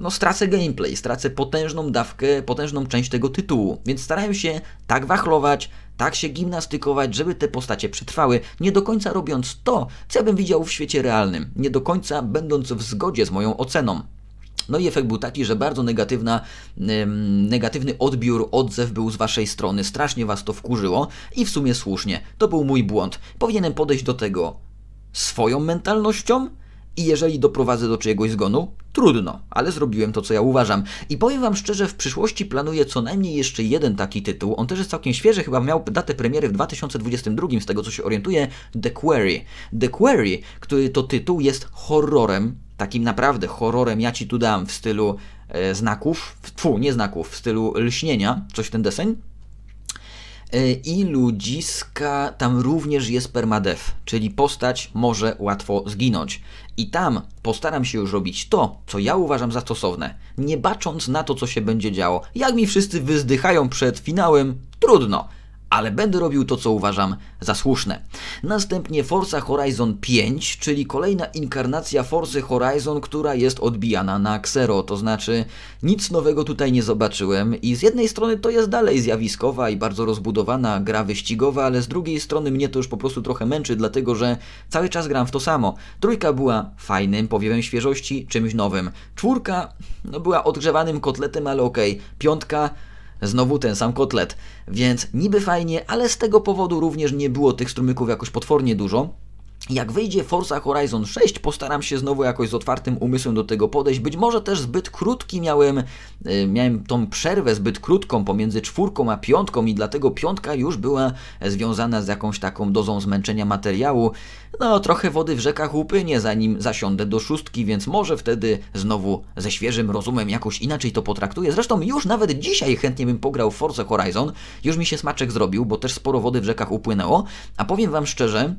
no, stracę gameplay, stracę potężną dawkę, potężną część tego tytułu. Więc starają się tak wachlować, tak się gimnastykować, żeby te postacie przetrwały, nie do końca robiąc to, co ja bym widział w świecie realnym, nie do końca będąc w zgodzie z moją oceną. No i efekt był taki, że bardzo negatywna, negatywny odbiór, odzew był z waszej strony. Strasznie was to wkurzyło i w sumie słusznie. To był mój błąd. Powinienem podejść do tego swoją mentalnością, i jeżeli doprowadzę do czyjegoś zgonu, trudno, ale zrobiłem to, co ja uważam. I powiem Wam szczerze, w przyszłości planuję co najmniej jeszcze jeden taki tytuł. On też jest całkiem świeży, chyba miał datę premiery w 2022, z tego co się orientuję, The Quarry. The Quarry, który to tytuł jest horrorem, takim naprawdę horrorem, ja Ci tu dam w stylu e, znaków, tfu, nie znaków, w stylu lśnienia, coś w ten deseń e, i ludziska tam również jest permadeath, czyli postać może łatwo zginąć. I tam postaram się już robić to, co ja uważam za stosowne, nie bacząc na to, co się będzie działo. Jak mi wszyscy wyzdychają przed finałem, trudno ale będę robił to, co uważam za słuszne. Następnie Forza Horizon 5, czyli kolejna inkarnacja Forcy Horizon, która jest odbijana na ksero, to znaczy nic nowego tutaj nie zobaczyłem i z jednej strony to jest dalej zjawiskowa i bardzo rozbudowana gra wyścigowa, ale z drugiej strony mnie to już po prostu trochę męczy, dlatego że cały czas gram w to samo. Trójka była fajnym powiewem świeżości, czymś nowym. Czwórka no, była odgrzewanym kotletem, ale okej. Okay. Piątka Znowu ten sam kotlet. Więc niby fajnie, ale z tego powodu również nie było tych strumyków jakoś potwornie dużo. Jak wyjdzie Forza Horizon 6, postaram się znowu jakoś z otwartym umysłem do tego podejść. Być może też zbyt krótki miałem, y, miałem tą przerwę zbyt krótką pomiędzy czwórką a piątką i dlatego piątka już była związana z jakąś taką dozą zmęczenia materiału. No, trochę wody w rzekach upłynie, zanim zasiądę do szóstki, więc może wtedy znowu ze świeżym rozumem jakoś inaczej to potraktuję. Zresztą już nawet dzisiaj chętnie bym pograł Forza Horizon. Już mi się smaczek zrobił, bo też sporo wody w rzekach upłynęło. A powiem Wam szczerze,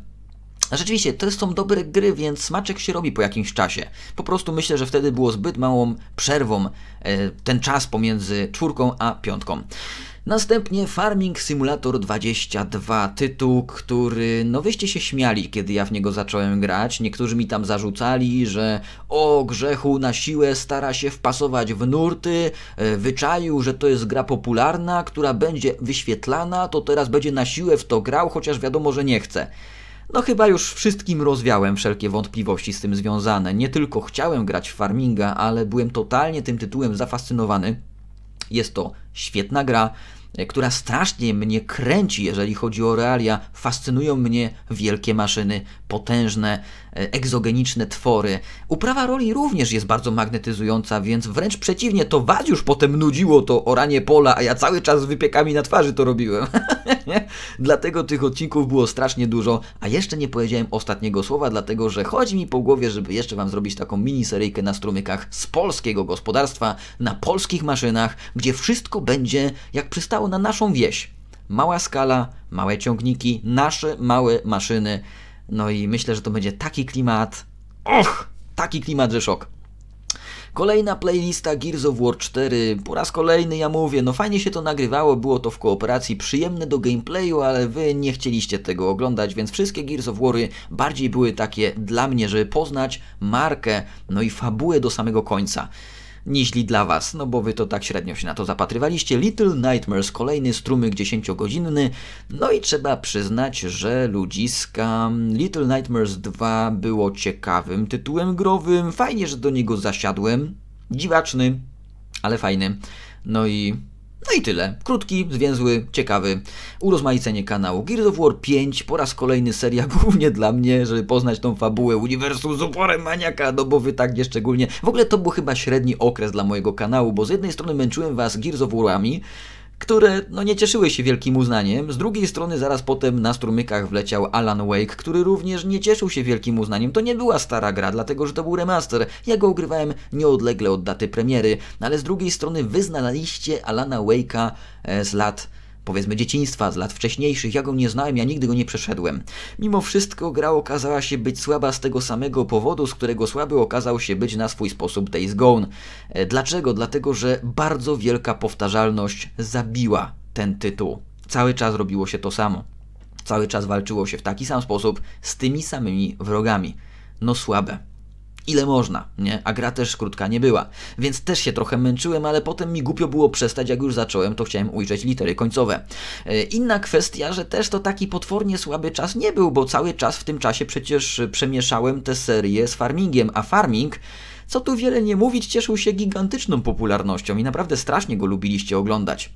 no rzeczywiście, to są dobre gry, więc smaczek się robi po jakimś czasie. Po prostu myślę, że wtedy było zbyt małą przerwą e, ten czas pomiędzy czwórką a piątką. Następnie Farming Simulator 22, tytuł, który, no wyście się śmiali, kiedy ja w niego zacząłem grać. Niektórzy mi tam zarzucali, że o grzechu na siłę stara się wpasować w nurty, e, wyczaił, że to jest gra popularna, która będzie wyświetlana, to teraz będzie na siłę w to grał, chociaż wiadomo, że nie chce. No chyba już wszystkim rozwiałem wszelkie wątpliwości z tym związane. Nie tylko chciałem grać w farminga, ale byłem totalnie tym tytułem zafascynowany. Jest to świetna gra, e, która strasznie mnie kręci, jeżeli chodzi o realia. Fascynują mnie wielkie maszyny, potężne E, egzogeniczne twory. Uprawa roli również jest bardzo magnetyzująca, więc wręcz przeciwnie, to was już potem nudziło to oranie pola, a ja cały czas z wypiekami na twarzy to robiłem. [LAUGHS] dlatego tych odcinków było strasznie dużo, a jeszcze nie powiedziałem ostatniego słowa, dlatego że chodzi mi po głowie, żeby jeszcze wam zrobić taką miniseryjkę na strumykach z polskiego gospodarstwa, na polskich maszynach, gdzie wszystko będzie jak przystało na naszą wieś. Mała skala, małe ciągniki, nasze małe maszyny. No i myślę, że to będzie taki klimat. Och! Taki klimat, że szok. Kolejna playlista Gears of War 4. Po raz kolejny ja mówię, no fajnie się to nagrywało, było to w kooperacji, przyjemne do gameplayu, ale wy nie chcieliście tego oglądać, więc wszystkie Gears of Wary bardziej były takie dla mnie, żeby poznać markę, no i fabułę do samego końca niźli dla Was, no bo Wy to tak średnio się na to zapatrywaliście. Little Nightmares, kolejny strumyk dziesięciogodzinny, no i trzeba przyznać, że ludziska mm, Little Nightmares 2 było ciekawym tytułem growym, fajnie, że do niego zasiadłem, dziwaczny, ale fajny, no i no i tyle. Krótki, zwięzły, ciekawy urozmaicenie kanału. Gears of War 5 po raz kolejny seria [LAUGHS] głównie dla mnie, żeby poznać tą fabułę uniwersum z uporem maniaka, no bo wy tak nie szczególnie. W ogóle to był chyba średni okres dla mojego kanału, bo z jednej strony męczyłem was Gears of Warami, które no, nie cieszyły się wielkim uznaniem. Z drugiej strony zaraz potem na strumykach wleciał Alan Wake, który również nie cieszył się wielkim uznaniem. To nie była stara gra, dlatego że to był remaster. Ja go ugrywałem nieodlegle od daty premiery, ale z drugiej strony wyznaliście Alana Wake'a e, z lat powiedzmy dzieciństwa, z lat wcześniejszych, ja go nie znałem, ja nigdy go nie przeszedłem. Mimo wszystko gra okazała się być słaba z tego samego powodu, z którego słaby okazał się być na swój sposób Days Gone. E, dlaczego? Dlatego, że bardzo wielka powtarzalność zabiła ten tytuł. Cały czas robiło się to samo. Cały czas walczyło się w taki sam sposób z tymi samymi wrogami. No słabe ile można, nie? A gra też krótka nie była. Więc też się trochę męczyłem, ale potem mi głupio było przestać, jak już zacząłem, to chciałem ujrzeć litery końcowe. E, inna kwestia, że też to taki potwornie słaby czas nie był, bo cały czas w tym czasie przecież przemieszałem tę serię z farmingiem, a farming co tu wiele nie mówić, cieszył się gigantyczną popularnością i naprawdę strasznie go lubiliście oglądać.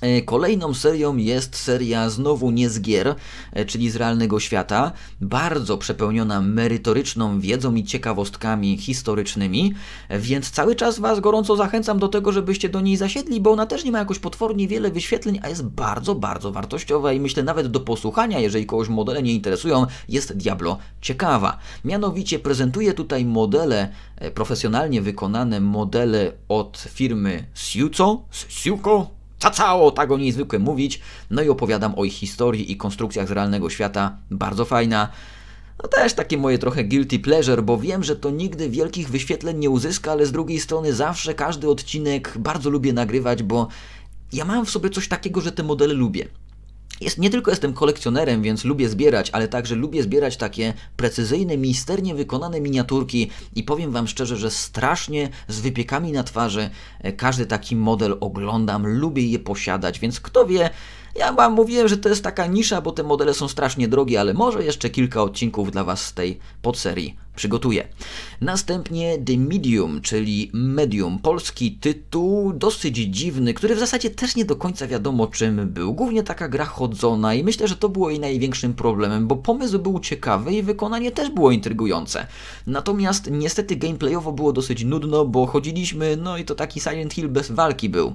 E, kolejną serią jest seria znowu nie z gier, e, czyli z realnego świata, bardzo przepełniona merytoryczną wiedzą i ciekawostkami historycznymi, e, więc cały czas Was gorąco zachęcam do tego, żebyście do niej zasiedli, bo ona też nie ma jakoś potwornie wiele wyświetleń, a jest bardzo, bardzo wartościowa i myślę nawet do posłuchania, jeżeli kogoś modele nie interesują, jest Diablo ciekawa. Mianowicie prezentuje tutaj modele, profesjonalnie wykonane modele od firmy Siuco, cacało, tak o niej zwykle mówić. No i opowiadam o ich historii i konstrukcjach z realnego świata. Bardzo fajna. No też takie moje trochę guilty pleasure, bo wiem, że to nigdy wielkich wyświetleń nie uzyska, ale z drugiej strony zawsze każdy odcinek bardzo lubię nagrywać, bo ja mam w sobie coś takiego, że te modele lubię. Jest, nie tylko jestem kolekcjonerem, więc lubię zbierać, ale także lubię zbierać takie precyzyjne, misternie wykonane miniaturki i powiem Wam szczerze, że strasznie z wypiekami na twarzy e, każdy taki model oglądam, lubię je posiadać, więc kto wie, ja Wam mówiłem, że to jest taka nisza, bo te modele są strasznie drogie, ale może jeszcze kilka odcinków dla Was z tej podserii przygotuję. Następnie The Medium, czyli Medium, polski tytuł, dosyć dziwny, który w zasadzie też nie do końca wiadomo czym był. Głównie taka gra chodzona i myślę, że to było jej największym problemem, bo pomysł był ciekawy i wykonanie też było intrygujące. Natomiast niestety gameplayowo było dosyć nudno, bo chodziliśmy, no i to taki Silent Hill bez walki był.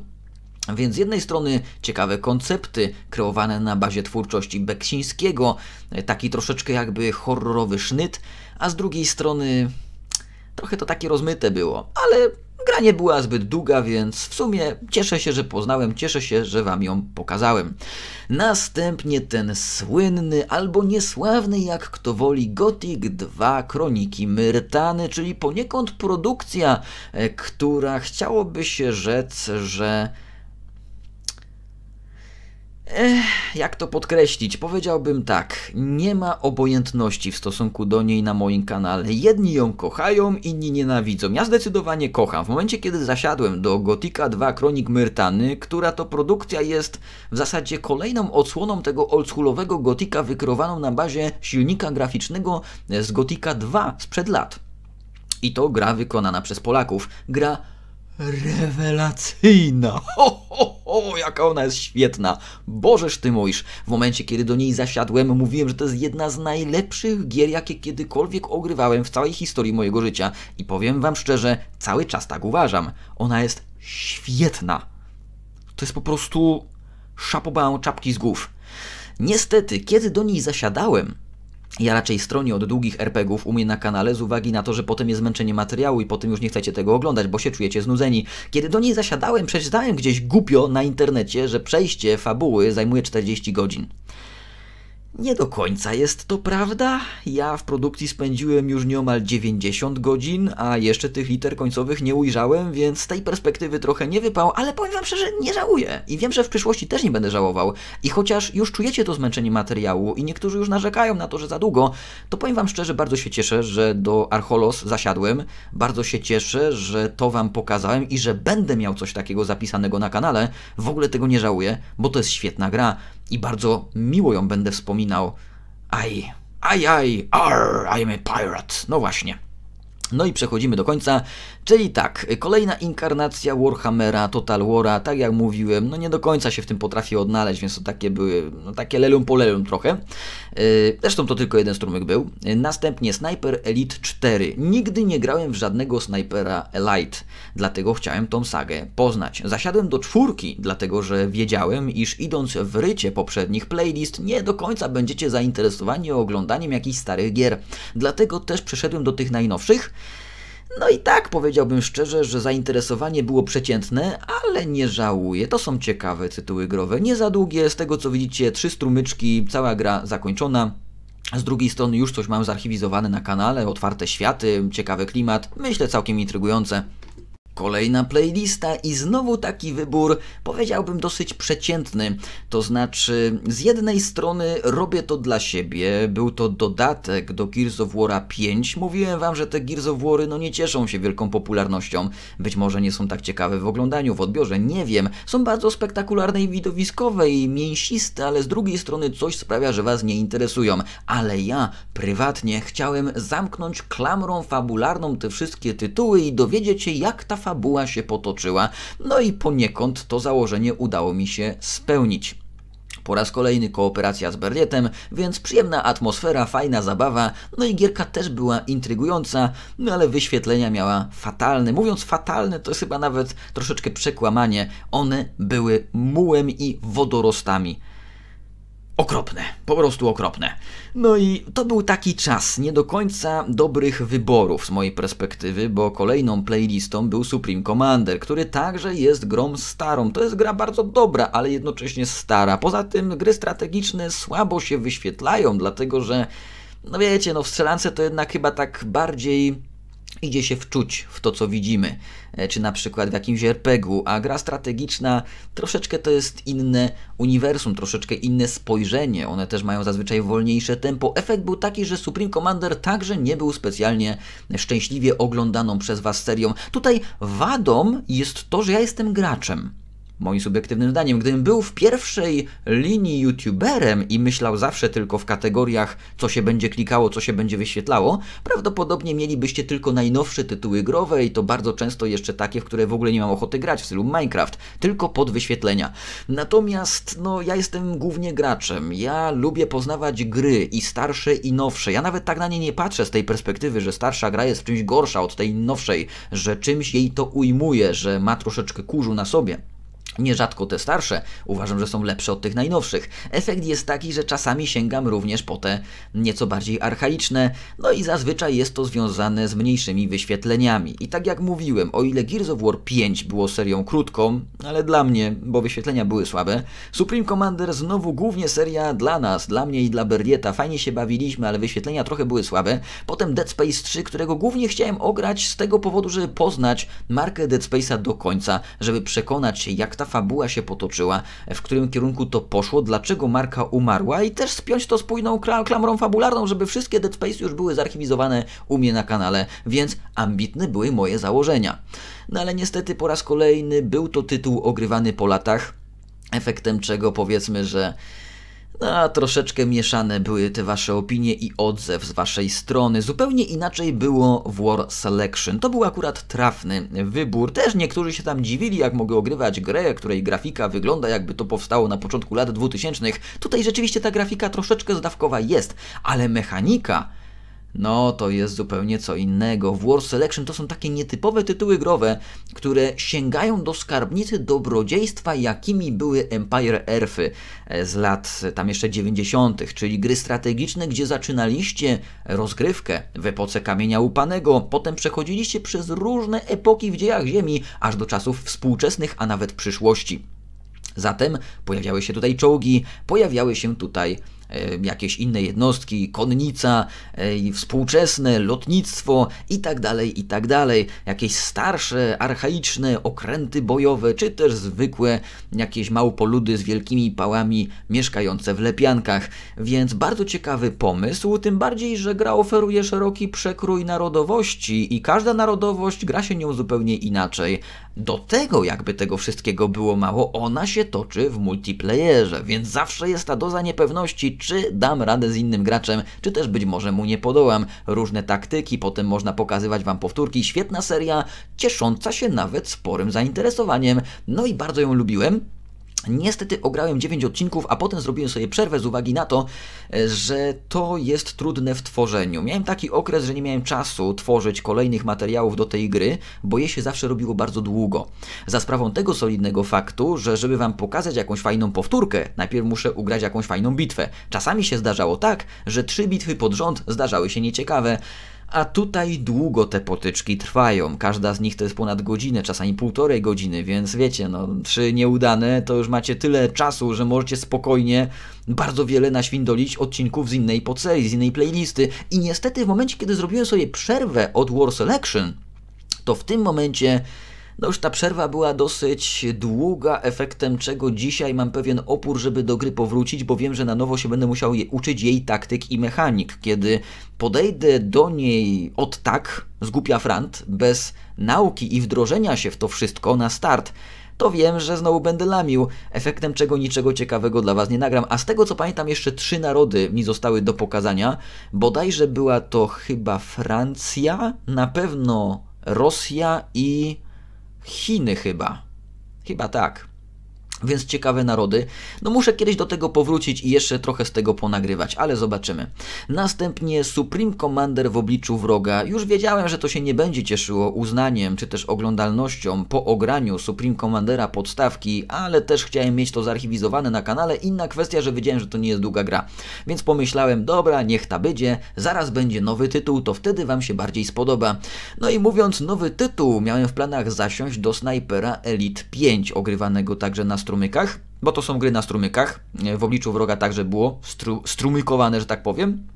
Więc z jednej strony ciekawe koncepty kreowane na bazie twórczości Beksińskiego, e, taki troszeczkę jakby horrorowy sznyt, a z drugiej strony trochę to takie rozmyte było, ale gra nie była zbyt długa, więc w sumie cieszę się, że poznałem, cieszę się, że Wam ją pokazałem. Następnie ten słynny albo niesławny, jak kto woli, Gothic 2 Kroniki Myrtany, czyli poniekąd produkcja, e, która chciałoby się rzec, że Ech, jak to podkreślić? Powiedziałbym tak, nie ma obojętności w stosunku do niej na moim kanale. Jedni ją kochają, inni nienawidzą. Ja zdecydowanie kocham. W momencie, kiedy zasiadłem do Gotika 2 Kronik Myrtany, która to produkcja jest w zasadzie kolejną odsłoną tego oldschoolowego Gotika wykrowaną na bazie silnika graficznego z Gotika 2 sprzed lat. I to gra wykonana przez Polaków. Gra rewelacyjna. [LAUGHS] Ho, ho, ho, jaka ona jest świetna. Bożeż ty mójż. W momencie, kiedy do niej zasiadłem, mówiłem, że to jest jedna z najlepszych gier, jakie kiedykolwiek ogrywałem w całej historii mojego życia. I powiem wam szczerze, cały czas tak uważam. Ona jest świetna. To jest po prostu szapobałam czapki z głów. Niestety, kiedy do niej zasiadałem, ja raczej stronię od długich RPGów u mnie na kanale z uwagi na to, że potem jest zmęczenie materiału i potem już nie chcecie tego oglądać, bo się czujecie znudzeni. Kiedy do niej zasiadałem, przeczytałem gdzieś głupio na internecie, że przejście fabuły zajmuje 40 godzin. Nie do końca jest to prawda. Ja w produkcji spędziłem już nieomal 90 godzin, a jeszcze tych liter końcowych nie ujrzałem, więc z tej perspektywy trochę nie wypał, ale powiem wam szczerze, nie żałuję. I wiem, że w przyszłości też nie będę żałował. I chociaż już czujecie to zmęczenie materiału i niektórzy już narzekają na to, że za długo, to powiem wam szczerze, bardzo się cieszę, że do Archolos zasiadłem. Bardzo się cieszę, że to wam pokazałem i że będę miał coś takiego zapisanego na kanale. W ogóle tego nie żałuję, bo to jest świetna gra i bardzo miło ją będę wspominał. Aj, aj, aj, ar, I'm a pirate. No właśnie. No i przechodzimy do końca. Czyli tak, kolejna inkarnacja Warhammera, Total War'a, tak jak mówiłem, no nie do końca się w tym potrafię odnaleźć, więc to takie były, no takie lelum lelum trochę. Yy, zresztą to tylko jeden strumyk był. Yy, następnie Sniper Elite 4. Nigdy nie grałem w żadnego Snipera Elite, dlatego chciałem tą sagę poznać. Zasiadłem do czwórki, dlatego że wiedziałem, iż idąc w rycie poprzednich playlist, nie do końca będziecie zainteresowani oglądaniem jakichś starych gier. Dlatego też przeszedłem do tych najnowszych, no i tak powiedziałbym szczerze, że zainteresowanie było przeciętne, ale nie żałuję. To są ciekawe tytuły growe. Nie za długie, z tego co widzicie, trzy strumyczki, cała gra zakończona. Z drugiej strony już coś mam zarchiwizowane na kanale, otwarte światy, ciekawy klimat, myślę całkiem intrygujące. Kolejna playlista i znowu taki wybór, powiedziałbym dosyć przeciętny. To znaczy, z jednej strony robię to dla siebie, był to dodatek do Gears of War 5. Mówiłem wam, że te Gears of War no nie cieszą się wielką popularnością. Być może nie są tak ciekawe w oglądaniu, w odbiorze, nie wiem. Są bardzo spektakularne i widowiskowe i mięsiste, ale z drugiej strony coś sprawia, że was nie interesują. Ale ja prywatnie chciałem zamknąć klamrą fabularną te wszystkie tytuły i dowiedzieć się, jak ta fabuła się potoczyła, no i poniekąd to założenie udało mi się spełnić. Po raz kolejny kooperacja z Berlietem, więc przyjemna atmosfera, fajna zabawa, no i gierka też była intrygująca, no ale wyświetlenia miała fatalne. Mówiąc fatalne, to jest chyba nawet troszeczkę przekłamanie. One były mułem i wodorostami okropne, po prostu okropne. No i to był taki czas nie do końca dobrych wyborów z mojej perspektywy, bo kolejną playlistą był Supreme Commander, który także jest grą starą. To jest gra bardzo dobra, ale jednocześnie stara. Poza tym gry strategiczne słabo się wyświetlają, dlatego że no wiecie, no w strzelance to jednak chyba tak bardziej idzie się wczuć w to, co widzimy, e, czy na przykład w jakimś RPG-u, a gra strategiczna troszeczkę to jest inne uniwersum, troszeczkę inne spojrzenie, one też mają zazwyczaj wolniejsze tempo. Efekt był taki, że Supreme Commander także nie był specjalnie szczęśliwie oglądaną przez Was serią. Tutaj wadą jest to, że ja jestem graczem moim subiektywnym zdaniem, gdybym był w pierwszej linii youtuberem i myślał zawsze tylko w kategoriach, co się będzie klikało, co się będzie wyświetlało, prawdopodobnie mielibyście tylko najnowsze tytuły growe i to bardzo często jeszcze takie, w które w ogóle nie mam ochoty grać, w stylu Minecraft, tylko pod wyświetlenia. Natomiast, no, ja jestem głównie graczem, ja lubię poznawać gry i starsze i nowsze, ja nawet tak na nie nie patrzę z tej perspektywy, że starsza gra jest czymś gorsza od tej nowszej, że czymś jej to ujmuje, że ma troszeczkę kurzu na sobie. Nierzadko te starsze uważam, że są lepsze od tych najnowszych. Efekt jest taki, że czasami sięgam również po te nieco bardziej archaiczne, no i zazwyczaj jest to związane z mniejszymi wyświetleniami. I tak jak mówiłem, o ile Gears of War 5 było serią krótką, ale dla mnie, bo wyświetlenia były słabe, Supreme Commander znowu głównie seria dla nas, dla mnie i dla Berlieta. Fajnie się bawiliśmy, ale wyświetlenia trochę były słabe. Potem Dead Space 3, którego głównie chciałem ograć z tego powodu, żeby poznać markę Dead Space'a do końca, żeby przekonać się jak ta ta fabuła się potoczyła, w którym kierunku to poszło, dlaczego marka umarła i też spiąć to spójną klamrą fabularną, żeby wszystkie Dead Space już były zarchiwizowane u mnie na kanale, więc ambitne były moje założenia. No ale niestety po raz kolejny był to tytuł ogrywany po latach, efektem czego powiedzmy, że no, a troszeczkę mieszane były te wasze opinie i odzew z waszej strony. Zupełnie inaczej było w War Selection. To był akurat trafny wybór. Też niektórzy się tam dziwili, jak mogę ogrywać grę, której grafika wygląda jakby to powstało na początku lat 2000. Tutaj rzeczywiście ta grafika troszeczkę zdawkowa jest, ale mechanika no, to jest zupełnie co innego. W War Selection to są takie nietypowe tytuły growe, które sięgają do skarbnicy dobrodziejstwa, jakimi były Empire Earthy e, z lat e, tam jeszcze 90., czyli gry strategiczne, gdzie zaczynaliście rozgrywkę w epoce kamienia upanego, potem przechodziliście przez różne epoki w dziejach Ziemi, aż do czasów współczesnych, a nawet przyszłości. Zatem pojawiały się tutaj czołgi, pojawiały się tutaj E, jakieś inne jednostki, konnica, e, współczesne, lotnictwo i i tak dalej tak dalej, jakieś starsze, archaiczne okręty bojowe, czy też zwykłe jakieś małpoludy z wielkimi pałami mieszkające w lepiankach. Więc bardzo ciekawy pomysł, tym bardziej, że gra oferuje szeroki przekrój narodowości i każda narodowość gra się nią zupełnie inaczej, do tego, jakby tego wszystkiego było mało, ona się toczy w multiplayerze, więc zawsze jest ta doza niepewności, czy dam radę z innym graczem, czy też być może mu nie podołam. Różne taktyki, potem można pokazywać Wam powtórki. Świetna seria, ciesząca się nawet sporym zainteresowaniem. No i bardzo ją lubiłem, Niestety ograłem 9 odcinków, a potem zrobiłem sobie przerwę z uwagi na to, e, że to jest trudne w tworzeniu. Miałem taki okres, że nie miałem czasu tworzyć kolejnych materiałów do tej gry, bo je się zawsze robiło bardzo długo. Za sprawą tego solidnego faktu, że żeby wam pokazać jakąś fajną powtórkę, najpierw muszę ugrać jakąś fajną bitwę. Czasami się zdarzało tak, że trzy bitwy pod rząd zdarzały się nieciekawe. A tutaj długo te potyczki trwają. Każda z nich to jest ponad godzinę, czasami półtorej godziny, więc wiecie, no, trzy nieudane to już macie tyle czasu, że możecie spokojnie bardzo wiele naświndolić odcinków z innej podserii, z innej playlisty. I niestety w momencie, kiedy zrobiłem sobie przerwę od War Selection, to w tym momencie no już ta przerwa była dosyć długa, efektem czego dzisiaj mam pewien opór, żeby do gry powrócić, bo wiem, że na nowo się będę musiał je uczyć jej taktyk i mechanik. Kiedy podejdę do niej od tak, z głupia frant, bez nauki i wdrożenia się w to wszystko na start, to wiem, że znowu będę lamił, efektem czego niczego ciekawego dla Was nie nagram. A z tego co pamiętam, jeszcze trzy narody mi zostały do pokazania. Bodajże była to chyba Francja, na pewno Rosja i Chiny chyba. Chyba tak. Więc ciekawe narody. No muszę kiedyś do tego powrócić i jeszcze trochę z tego ponagrywać, ale zobaczymy. Następnie Supreme Commander w obliczu wroga. Już wiedziałem, że to się nie będzie cieszyło uznaniem czy też oglądalnością po ograniu Supreme Commandera podstawki, ale też chciałem mieć to zarchiwizowane na kanale. Inna kwestia, że wiedziałem, że to nie jest długa gra. Więc pomyślałem, dobra, niech ta będzie, zaraz będzie nowy tytuł, to wtedy Wam się bardziej spodoba. No i mówiąc nowy tytuł, miałem w planach zasiąść do Snajpera Elite 5, ogrywanego także na strumykach, bo to są gry na strumykach. E, w obliczu wroga także było stru strumykowane, że tak powiem.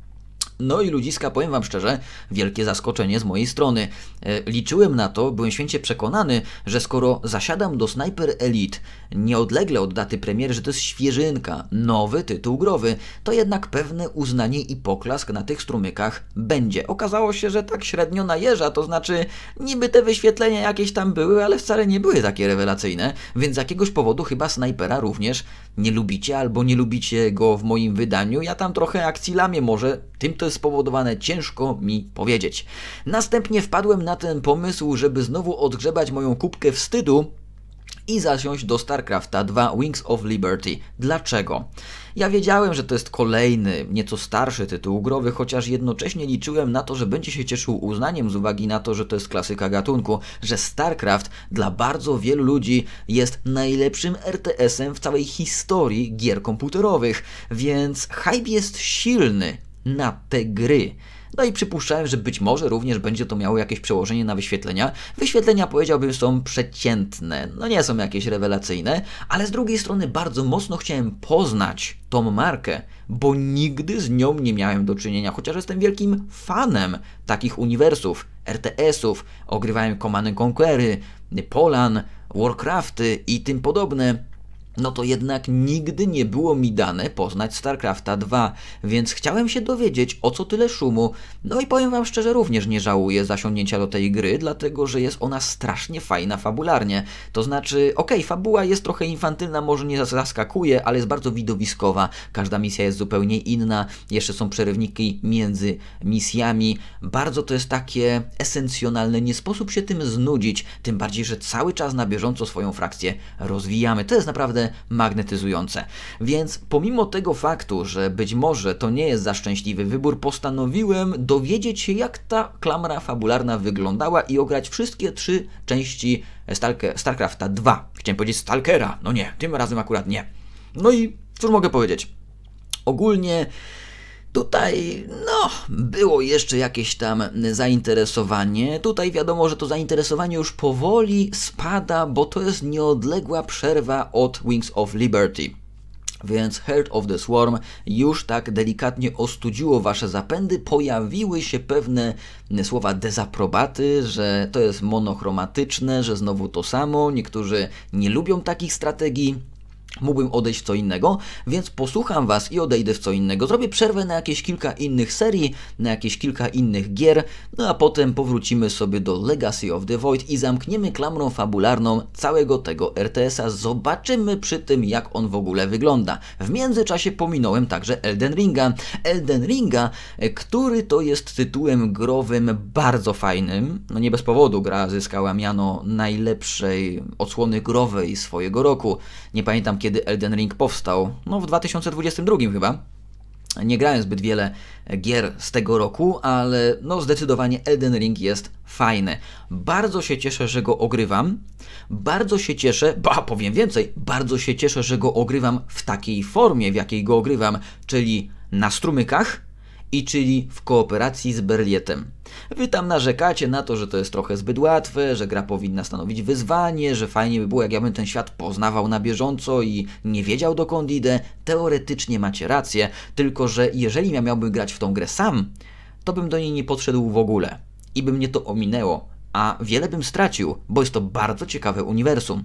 No i ludziska, powiem Wam szczerze, wielkie zaskoczenie z mojej strony. E, liczyłem na to, byłem święcie przekonany, że skoro zasiadam do Sniper Elite nieodlegle od daty premiery, że to jest świeżynka, nowy tytuł growy, to jednak pewne uznanie i poklask na tych strumykach będzie. Okazało się, że tak średnio najeża, to znaczy niby te wyświetlenia jakieś tam były, ale wcale nie były takie rewelacyjne, więc z jakiegoś powodu chyba Snipera również nie lubicie albo nie lubicie go w moim wydaniu. Ja tam trochę akcji lamię może, tym to jest spowodowane, ciężko mi powiedzieć. Następnie wpadłem na ten pomysł, żeby znowu odgrzebać moją kubkę wstydu i zasiąść do StarCrafta 2 Wings of Liberty. Dlaczego? Ja wiedziałem, że to jest kolejny, nieco starszy tytuł growy, chociaż jednocześnie liczyłem na to, że będzie się cieszył uznaniem z uwagi na to, że to jest klasyka gatunku, że StarCraft dla bardzo wielu ludzi jest najlepszym RTS-em w całej historii gier komputerowych, więc hype jest silny na te gry. No i przypuszczałem, że być może również będzie to miało jakieś przełożenie na wyświetlenia. Wyświetlenia powiedziałbym są przeciętne, no nie są jakieś rewelacyjne, ale z drugiej strony bardzo mocno chciałem poznać tą markę, bo nigdy z nią nie miałem do czynienia, chociaż jestem wielkim fanem takich uniwersów, RTS-ów, ogrywałem Command Conquery, Polan, Warcrafty i tym podobne no to jednak nigdy nie było mi dane poznać StarCrafta 2, więc chciałem się dowiedzieć, o co tyle szumu. No i powiem Wam szczerze, również nie żałuję zasiągnięcia do tej gry, dlatego że jest ona strasznie fajna fabularnie. To znaczy, okej, okay, fabuła jest trochę infantylna, może nie zaskakuje, ale jest bardzo widowiskowa. Każda misja jest zupełnie inna, jeszcze są przerywniki między misjami. Bardzo to jest takie esencjonalne, nie sposób się tym znudzić, tym bardziej, że cały czas na bieżąco swoją frakcję rozwijamy. To jest naprawdę magnetyzujące. Więc pomimo tego faktu, że być może to nie jest za szczęśliwy wybór, postanowiłem dowiedzieć się, jak ta klamra fabularna wyglądała i ograć wszystkie trzy części StarCrafta 2. Chciałem powiedzieć Stalkera, no nie, tym razem akurat nie. No i cóż mogę powiedzieć? Ogólnie Tutaj, no, było jeszcze jakieś tam zainteresowanie. Tutaj wiadomo, że to zainteresowanie już powoli spada, bo to jest nieodległa przerwa od Wings of Liberty. Więc Heart of the Swarm już tak delikatnie ostudziło wasze zapędy. Pojawiły się pewne słowa dezaprobaty, że to jest monochromatyczne, że znowu to samo. Niektórzy nie lubią takich strategii mógłbym odejść w co innego, więc posłucham Was i odejdę w co innego. Zrobię przerwę na jakieś kilka innych serii, na jakieś kilka innych gier, no a potem powrócimy sobie do Legacy of the Void i zamkniemy klamrą fabularną całego tego RTS-a. Zobaczymy przy tym, jak on w ogóle wygląda. W międzyczasie pominąłem także Elden Ringa. Elden Ringa, e, który to jest tytułem growym bardzo fajnym. No nie bez powodu gra zyskała miano najlepszej odsłony growej swojego roku. Nie pamiętam kiedy Elden Ring powstał, no w 2022 chyba. Nie grałem zbyt wiele gier z tego roku, ale no zdecydowanie Elden Ring jest fajny. Bardzo się cieszę, że go ogrywam. Bardzo się cieszę, ba, powiem więcej, bardzo się cieszę, że go ogrywam w takiej formie, w jakiej go ogrywam, czyli na strumykach i czyli w kooperacji z Berlietem. Wy tam narzekacie na to, że to jest trochę zbyt łatwe, że gra powinna stanowić wyzwanie, że fajnie by było, jak ja bym ten świat poznawał na bieżąco i nie wiedział dokąd idę. Teoretycznie macie rację, tylko że jeżeli ja miałbym grać w tą grę sam, to bym do niej nie podszedł w ogóle i by mnie to ominęło, a wiele bym stracił, bo jest to bardzo ciekawe uniwersum.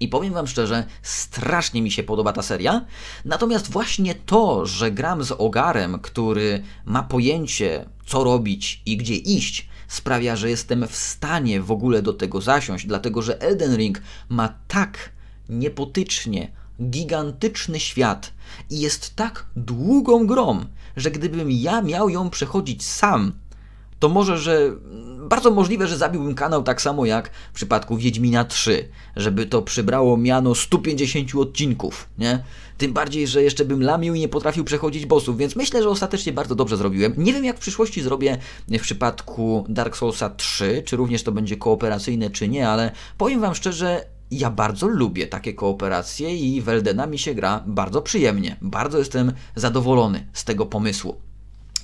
I powiem Wam szczerze, strasznie mi się podoba ta seria. Natomiast właśnie to, że gram z Ogarem, który ma pojęcie, co robić i gdzie iść, sprawia, że jestem w stanie w ogóle do tego zasiąść, dlatego że Elden Ring ma tak niepotycznie gigantyczny świat i jest tak długą grą, że gdybym ja miał ją przechodzić sam, to może, że mm, bardzo możliwe, że zabiłbym kanał tak samo jak w przypadku Wiedźmina 3, żeby to przybrało miano 150 odcinków, nie? Tym bardziej, że jeszcze bym lamił i nie potrafił przechodzić bossów, więc myślę, że ostatecznie bardzo dobrze zrobiłem. Nie wiem jak w przyszłości zrobię w przypadku Dark Soulsa 3, czy również to będzie kooperacyjne czy nie, ale powiem Wam szczerze, ja bardzo lubię takie kooperacje i Weldena mi się gra bardzo przyjemnie. Bardzo jestem zadowolony z tego pomysłu.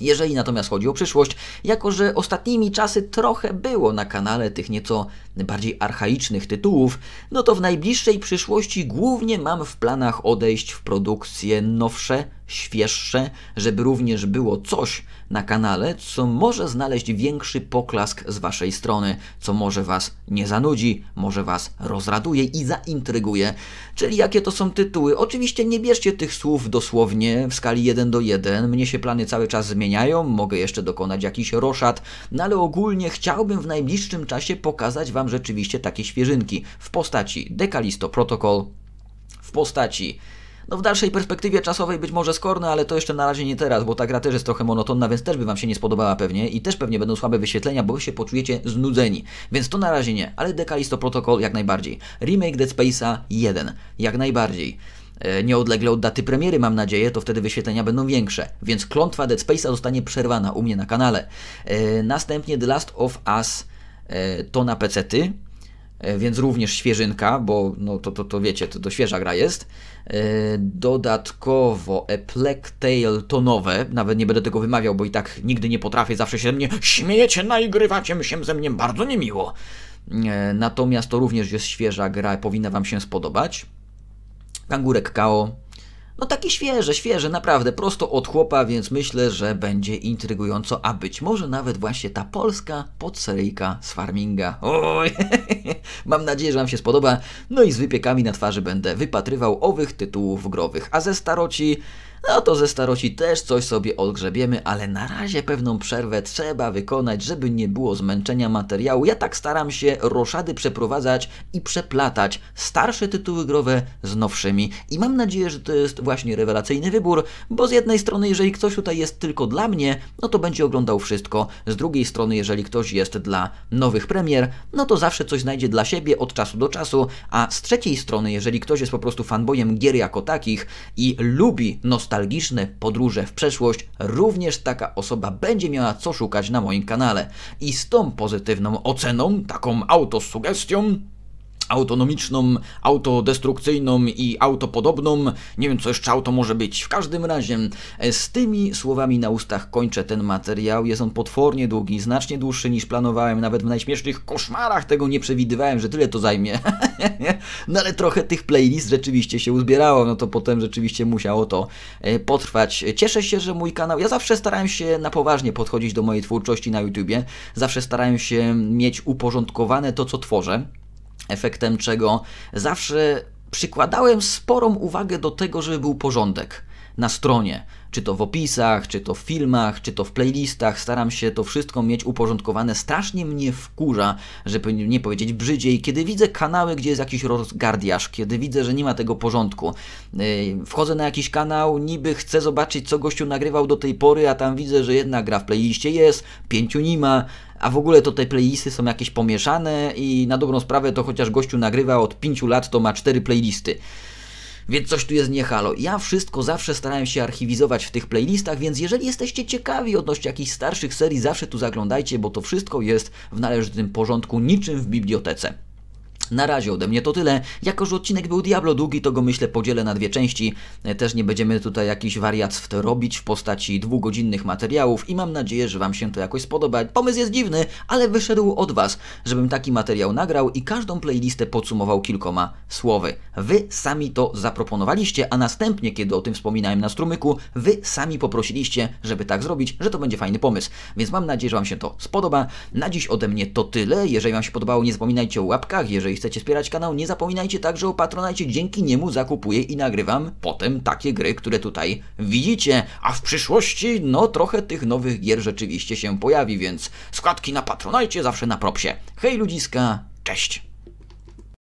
Jeżeli natomiast chodzi o przyszłość, jako że ostatnimi czasy trochę było na kanale tych nieco bardziej archaicznych tytułów, no to w najbliższej przyszłości głównie mam w planach odejść w produkcje nowsze, świeższe, żeby również było coś na kanale, co może znaleźć większy poklask z Waszej strony, co może Was nie zanudzi, może Was rozraduje i zaintryguje. Czyli jakie to są tytuły? Oczywiście nie bierzcie tych słów dosłownie w skali 1 do 1. Mnie się plany cały czas zmieniają, mogę jeszcze dokonać jakichś roszad, no ale ogólnie chciałbym w najbliższym czasie pokazać Wam rzeczywiście takie świeżynki w postaci Decalisto Protocol, w postaci no w dalszej perspektywie czasowej być może skorny, ale to jeszcze na razie nie teraz, bo ta gra też jest trochę monotonna, więc też by Wam się nie spodobała pewnie i też pewnie będą słabe wyświetlenia, bo Wy się poczujecie znudzeni. Więc to na razie nie, ale Decalisto Protocol jak najbardziej. Remake Dead Space'a 1, jak najbardziej e, nieodlegle od daty premiery, mam nadzieję, to wtedy wyświetlenia będą większe, więc klątwa Dead Space'a zostanie przerwana u mnie na kanale. E, następnie The Last of Us e, to na pecety, E, więc również świeżynka, bo no to, to, to wiecie, to, to świeża gra jest. E, dodatkowo A Plague tonowe, nawet nie będę tego wymawiał, bo i tak nigdy nie potrafię, zawsze się ze mnie śmiejecie, naigrywacie się ze mnie, bardzo niemiło. E, natomiast to również jest świeża gra, powinna Wam się spodobać. Kangurek Kao, no taki świeże, świeże, naprawdę, prosto od chłopa, więc myślę, że będzie intrygująco, a być może nawet właśnie ta polska podseryjka z farminga. Oj, [LAUGHS] mam nadzieję, że Wam się spodoba. No i z wypiekami na twarzy będę wypatrywał owych tytułów growych. A ze staroci no to ze staroci też coś sobie odgrzebiemy, ale na razie pewną przerwę trzeba wykonać, żeby nie było zmęczenia materiału. Ja tak staram się roszady przeprowadzać i przeplatać starsze tytuły growe z nowszymi. I mam nadzieję, że to jest właśnie rewelacyjny wybór, bo z jednej strony, jeżeli ktoś tutaj jest tylko dla mnie, no to będzie oglądał wszystko. Z drugiej strony, jeżeli ktoś jest dla nowych premier, no to zawsze coś znajdzie dla siebie od czasu do czasu. A z trzeciej strony, jeżeli ktoś jest po prostu fanbojem gier jako takich i lubi nostalgię, nostalgiczne podróże w przeszłość, również taka osoba będzie miała co szukać na moim kanale. I z tą pozytywną oceną, taką autosugestią, autonomiczną, autodestrukcyjną i autopodobną. Nie wiem, co jeszcze auto może być. W każdym razie, e, z tymi słowami na ustach kończę ten materiał. Jest on potwornie długi, znacznie dłuższy niż planowałem. Nawet w najśmiesznych koszmarach tego nie przewidywałem, że tyle to zajmie. [LAUGHS] no ale trochę tych playlist rzeczywiście się uzbierało, no to potem rzeczywiście musiało to e, potrwać. Cieszę się, że mój kanał... Ja zawsze starałem się na poważnie podchodzić do mojej twórczości na YouTubie. Zawsze starałem się mieć uporządkowane to, co tworzę efektem czego zawsze przykładałem sporą uwagę do tego, żeby był porządek na stronie. Czy to w opisach, czy to w filmach, czy to w playlistach, staram się to wszystko mieć uporządkowane. Strasznie mnie wkurza, żeby nie powiedzieć brzydziej, kiedy widzę kanały, gdzie jest jakiś rozgardiasz, kiedy widzę, że nie ma tego porządku. Y, wchodzę na jakiś kanał, niby chcę zobaczyć, co gościu nagrywał do tej pory, a tam widzę, że jedna gra w playliście jest, pięciu nie ma, a w ogóle to te playlisty są jakieś pomieszane i na dobrą sprawę to chociaż gościu nagrywa od pięciu lat, to ma cztery playlisty więc coś tu jest niehalo. Ja wszystko zawsze starałem się archiwizować w tych playlistach, więc jeżeli jesteście ciekawi odnośnie jakichś starszych serii, zawsze tu zaglądajcie, bo to wszystko jest w należytym porządku, niczym w bibliotece. Na razie ode mnie to tyle. Jako, że odcinek był Diablo długi, to go myślę podzielę na dwie części. E, też nie będziemy tutaj jakichś to robić w postaci dwugodzinnych materiałów i mam nadzieję, że Wam się to jakoś spodoba. Pomysł jest dziwny, ale wyszedł od Was, żebym taki materiał nagrał i każdą playlistę podsumował kilkoma słowy. Wy sami to zaproponowaliście, a następnie, kiedy o tym wspominałem na strumyku, Wy sami poprosiliście, żeby tak zrobić, że to będzie fajny pomysł. Więc mam nadzieję, że Wam się to spodoba. Na dziś ode mnie to tyle. Jeżeli Wam się podobało, nie zapominajcie o łapkach. Jeżeli chcecie wspierać kanał, nie zapominajcie także o Patronajcie, dzięki niemu zakupuję i nagrywam potem takie gry, które tutaj widzicie, a w przyszłości no trochę tych nowych gier rzeczywiście się pojawi, więc składki na Patronajcie zawsze na propsie. Hej ludziska, cześć!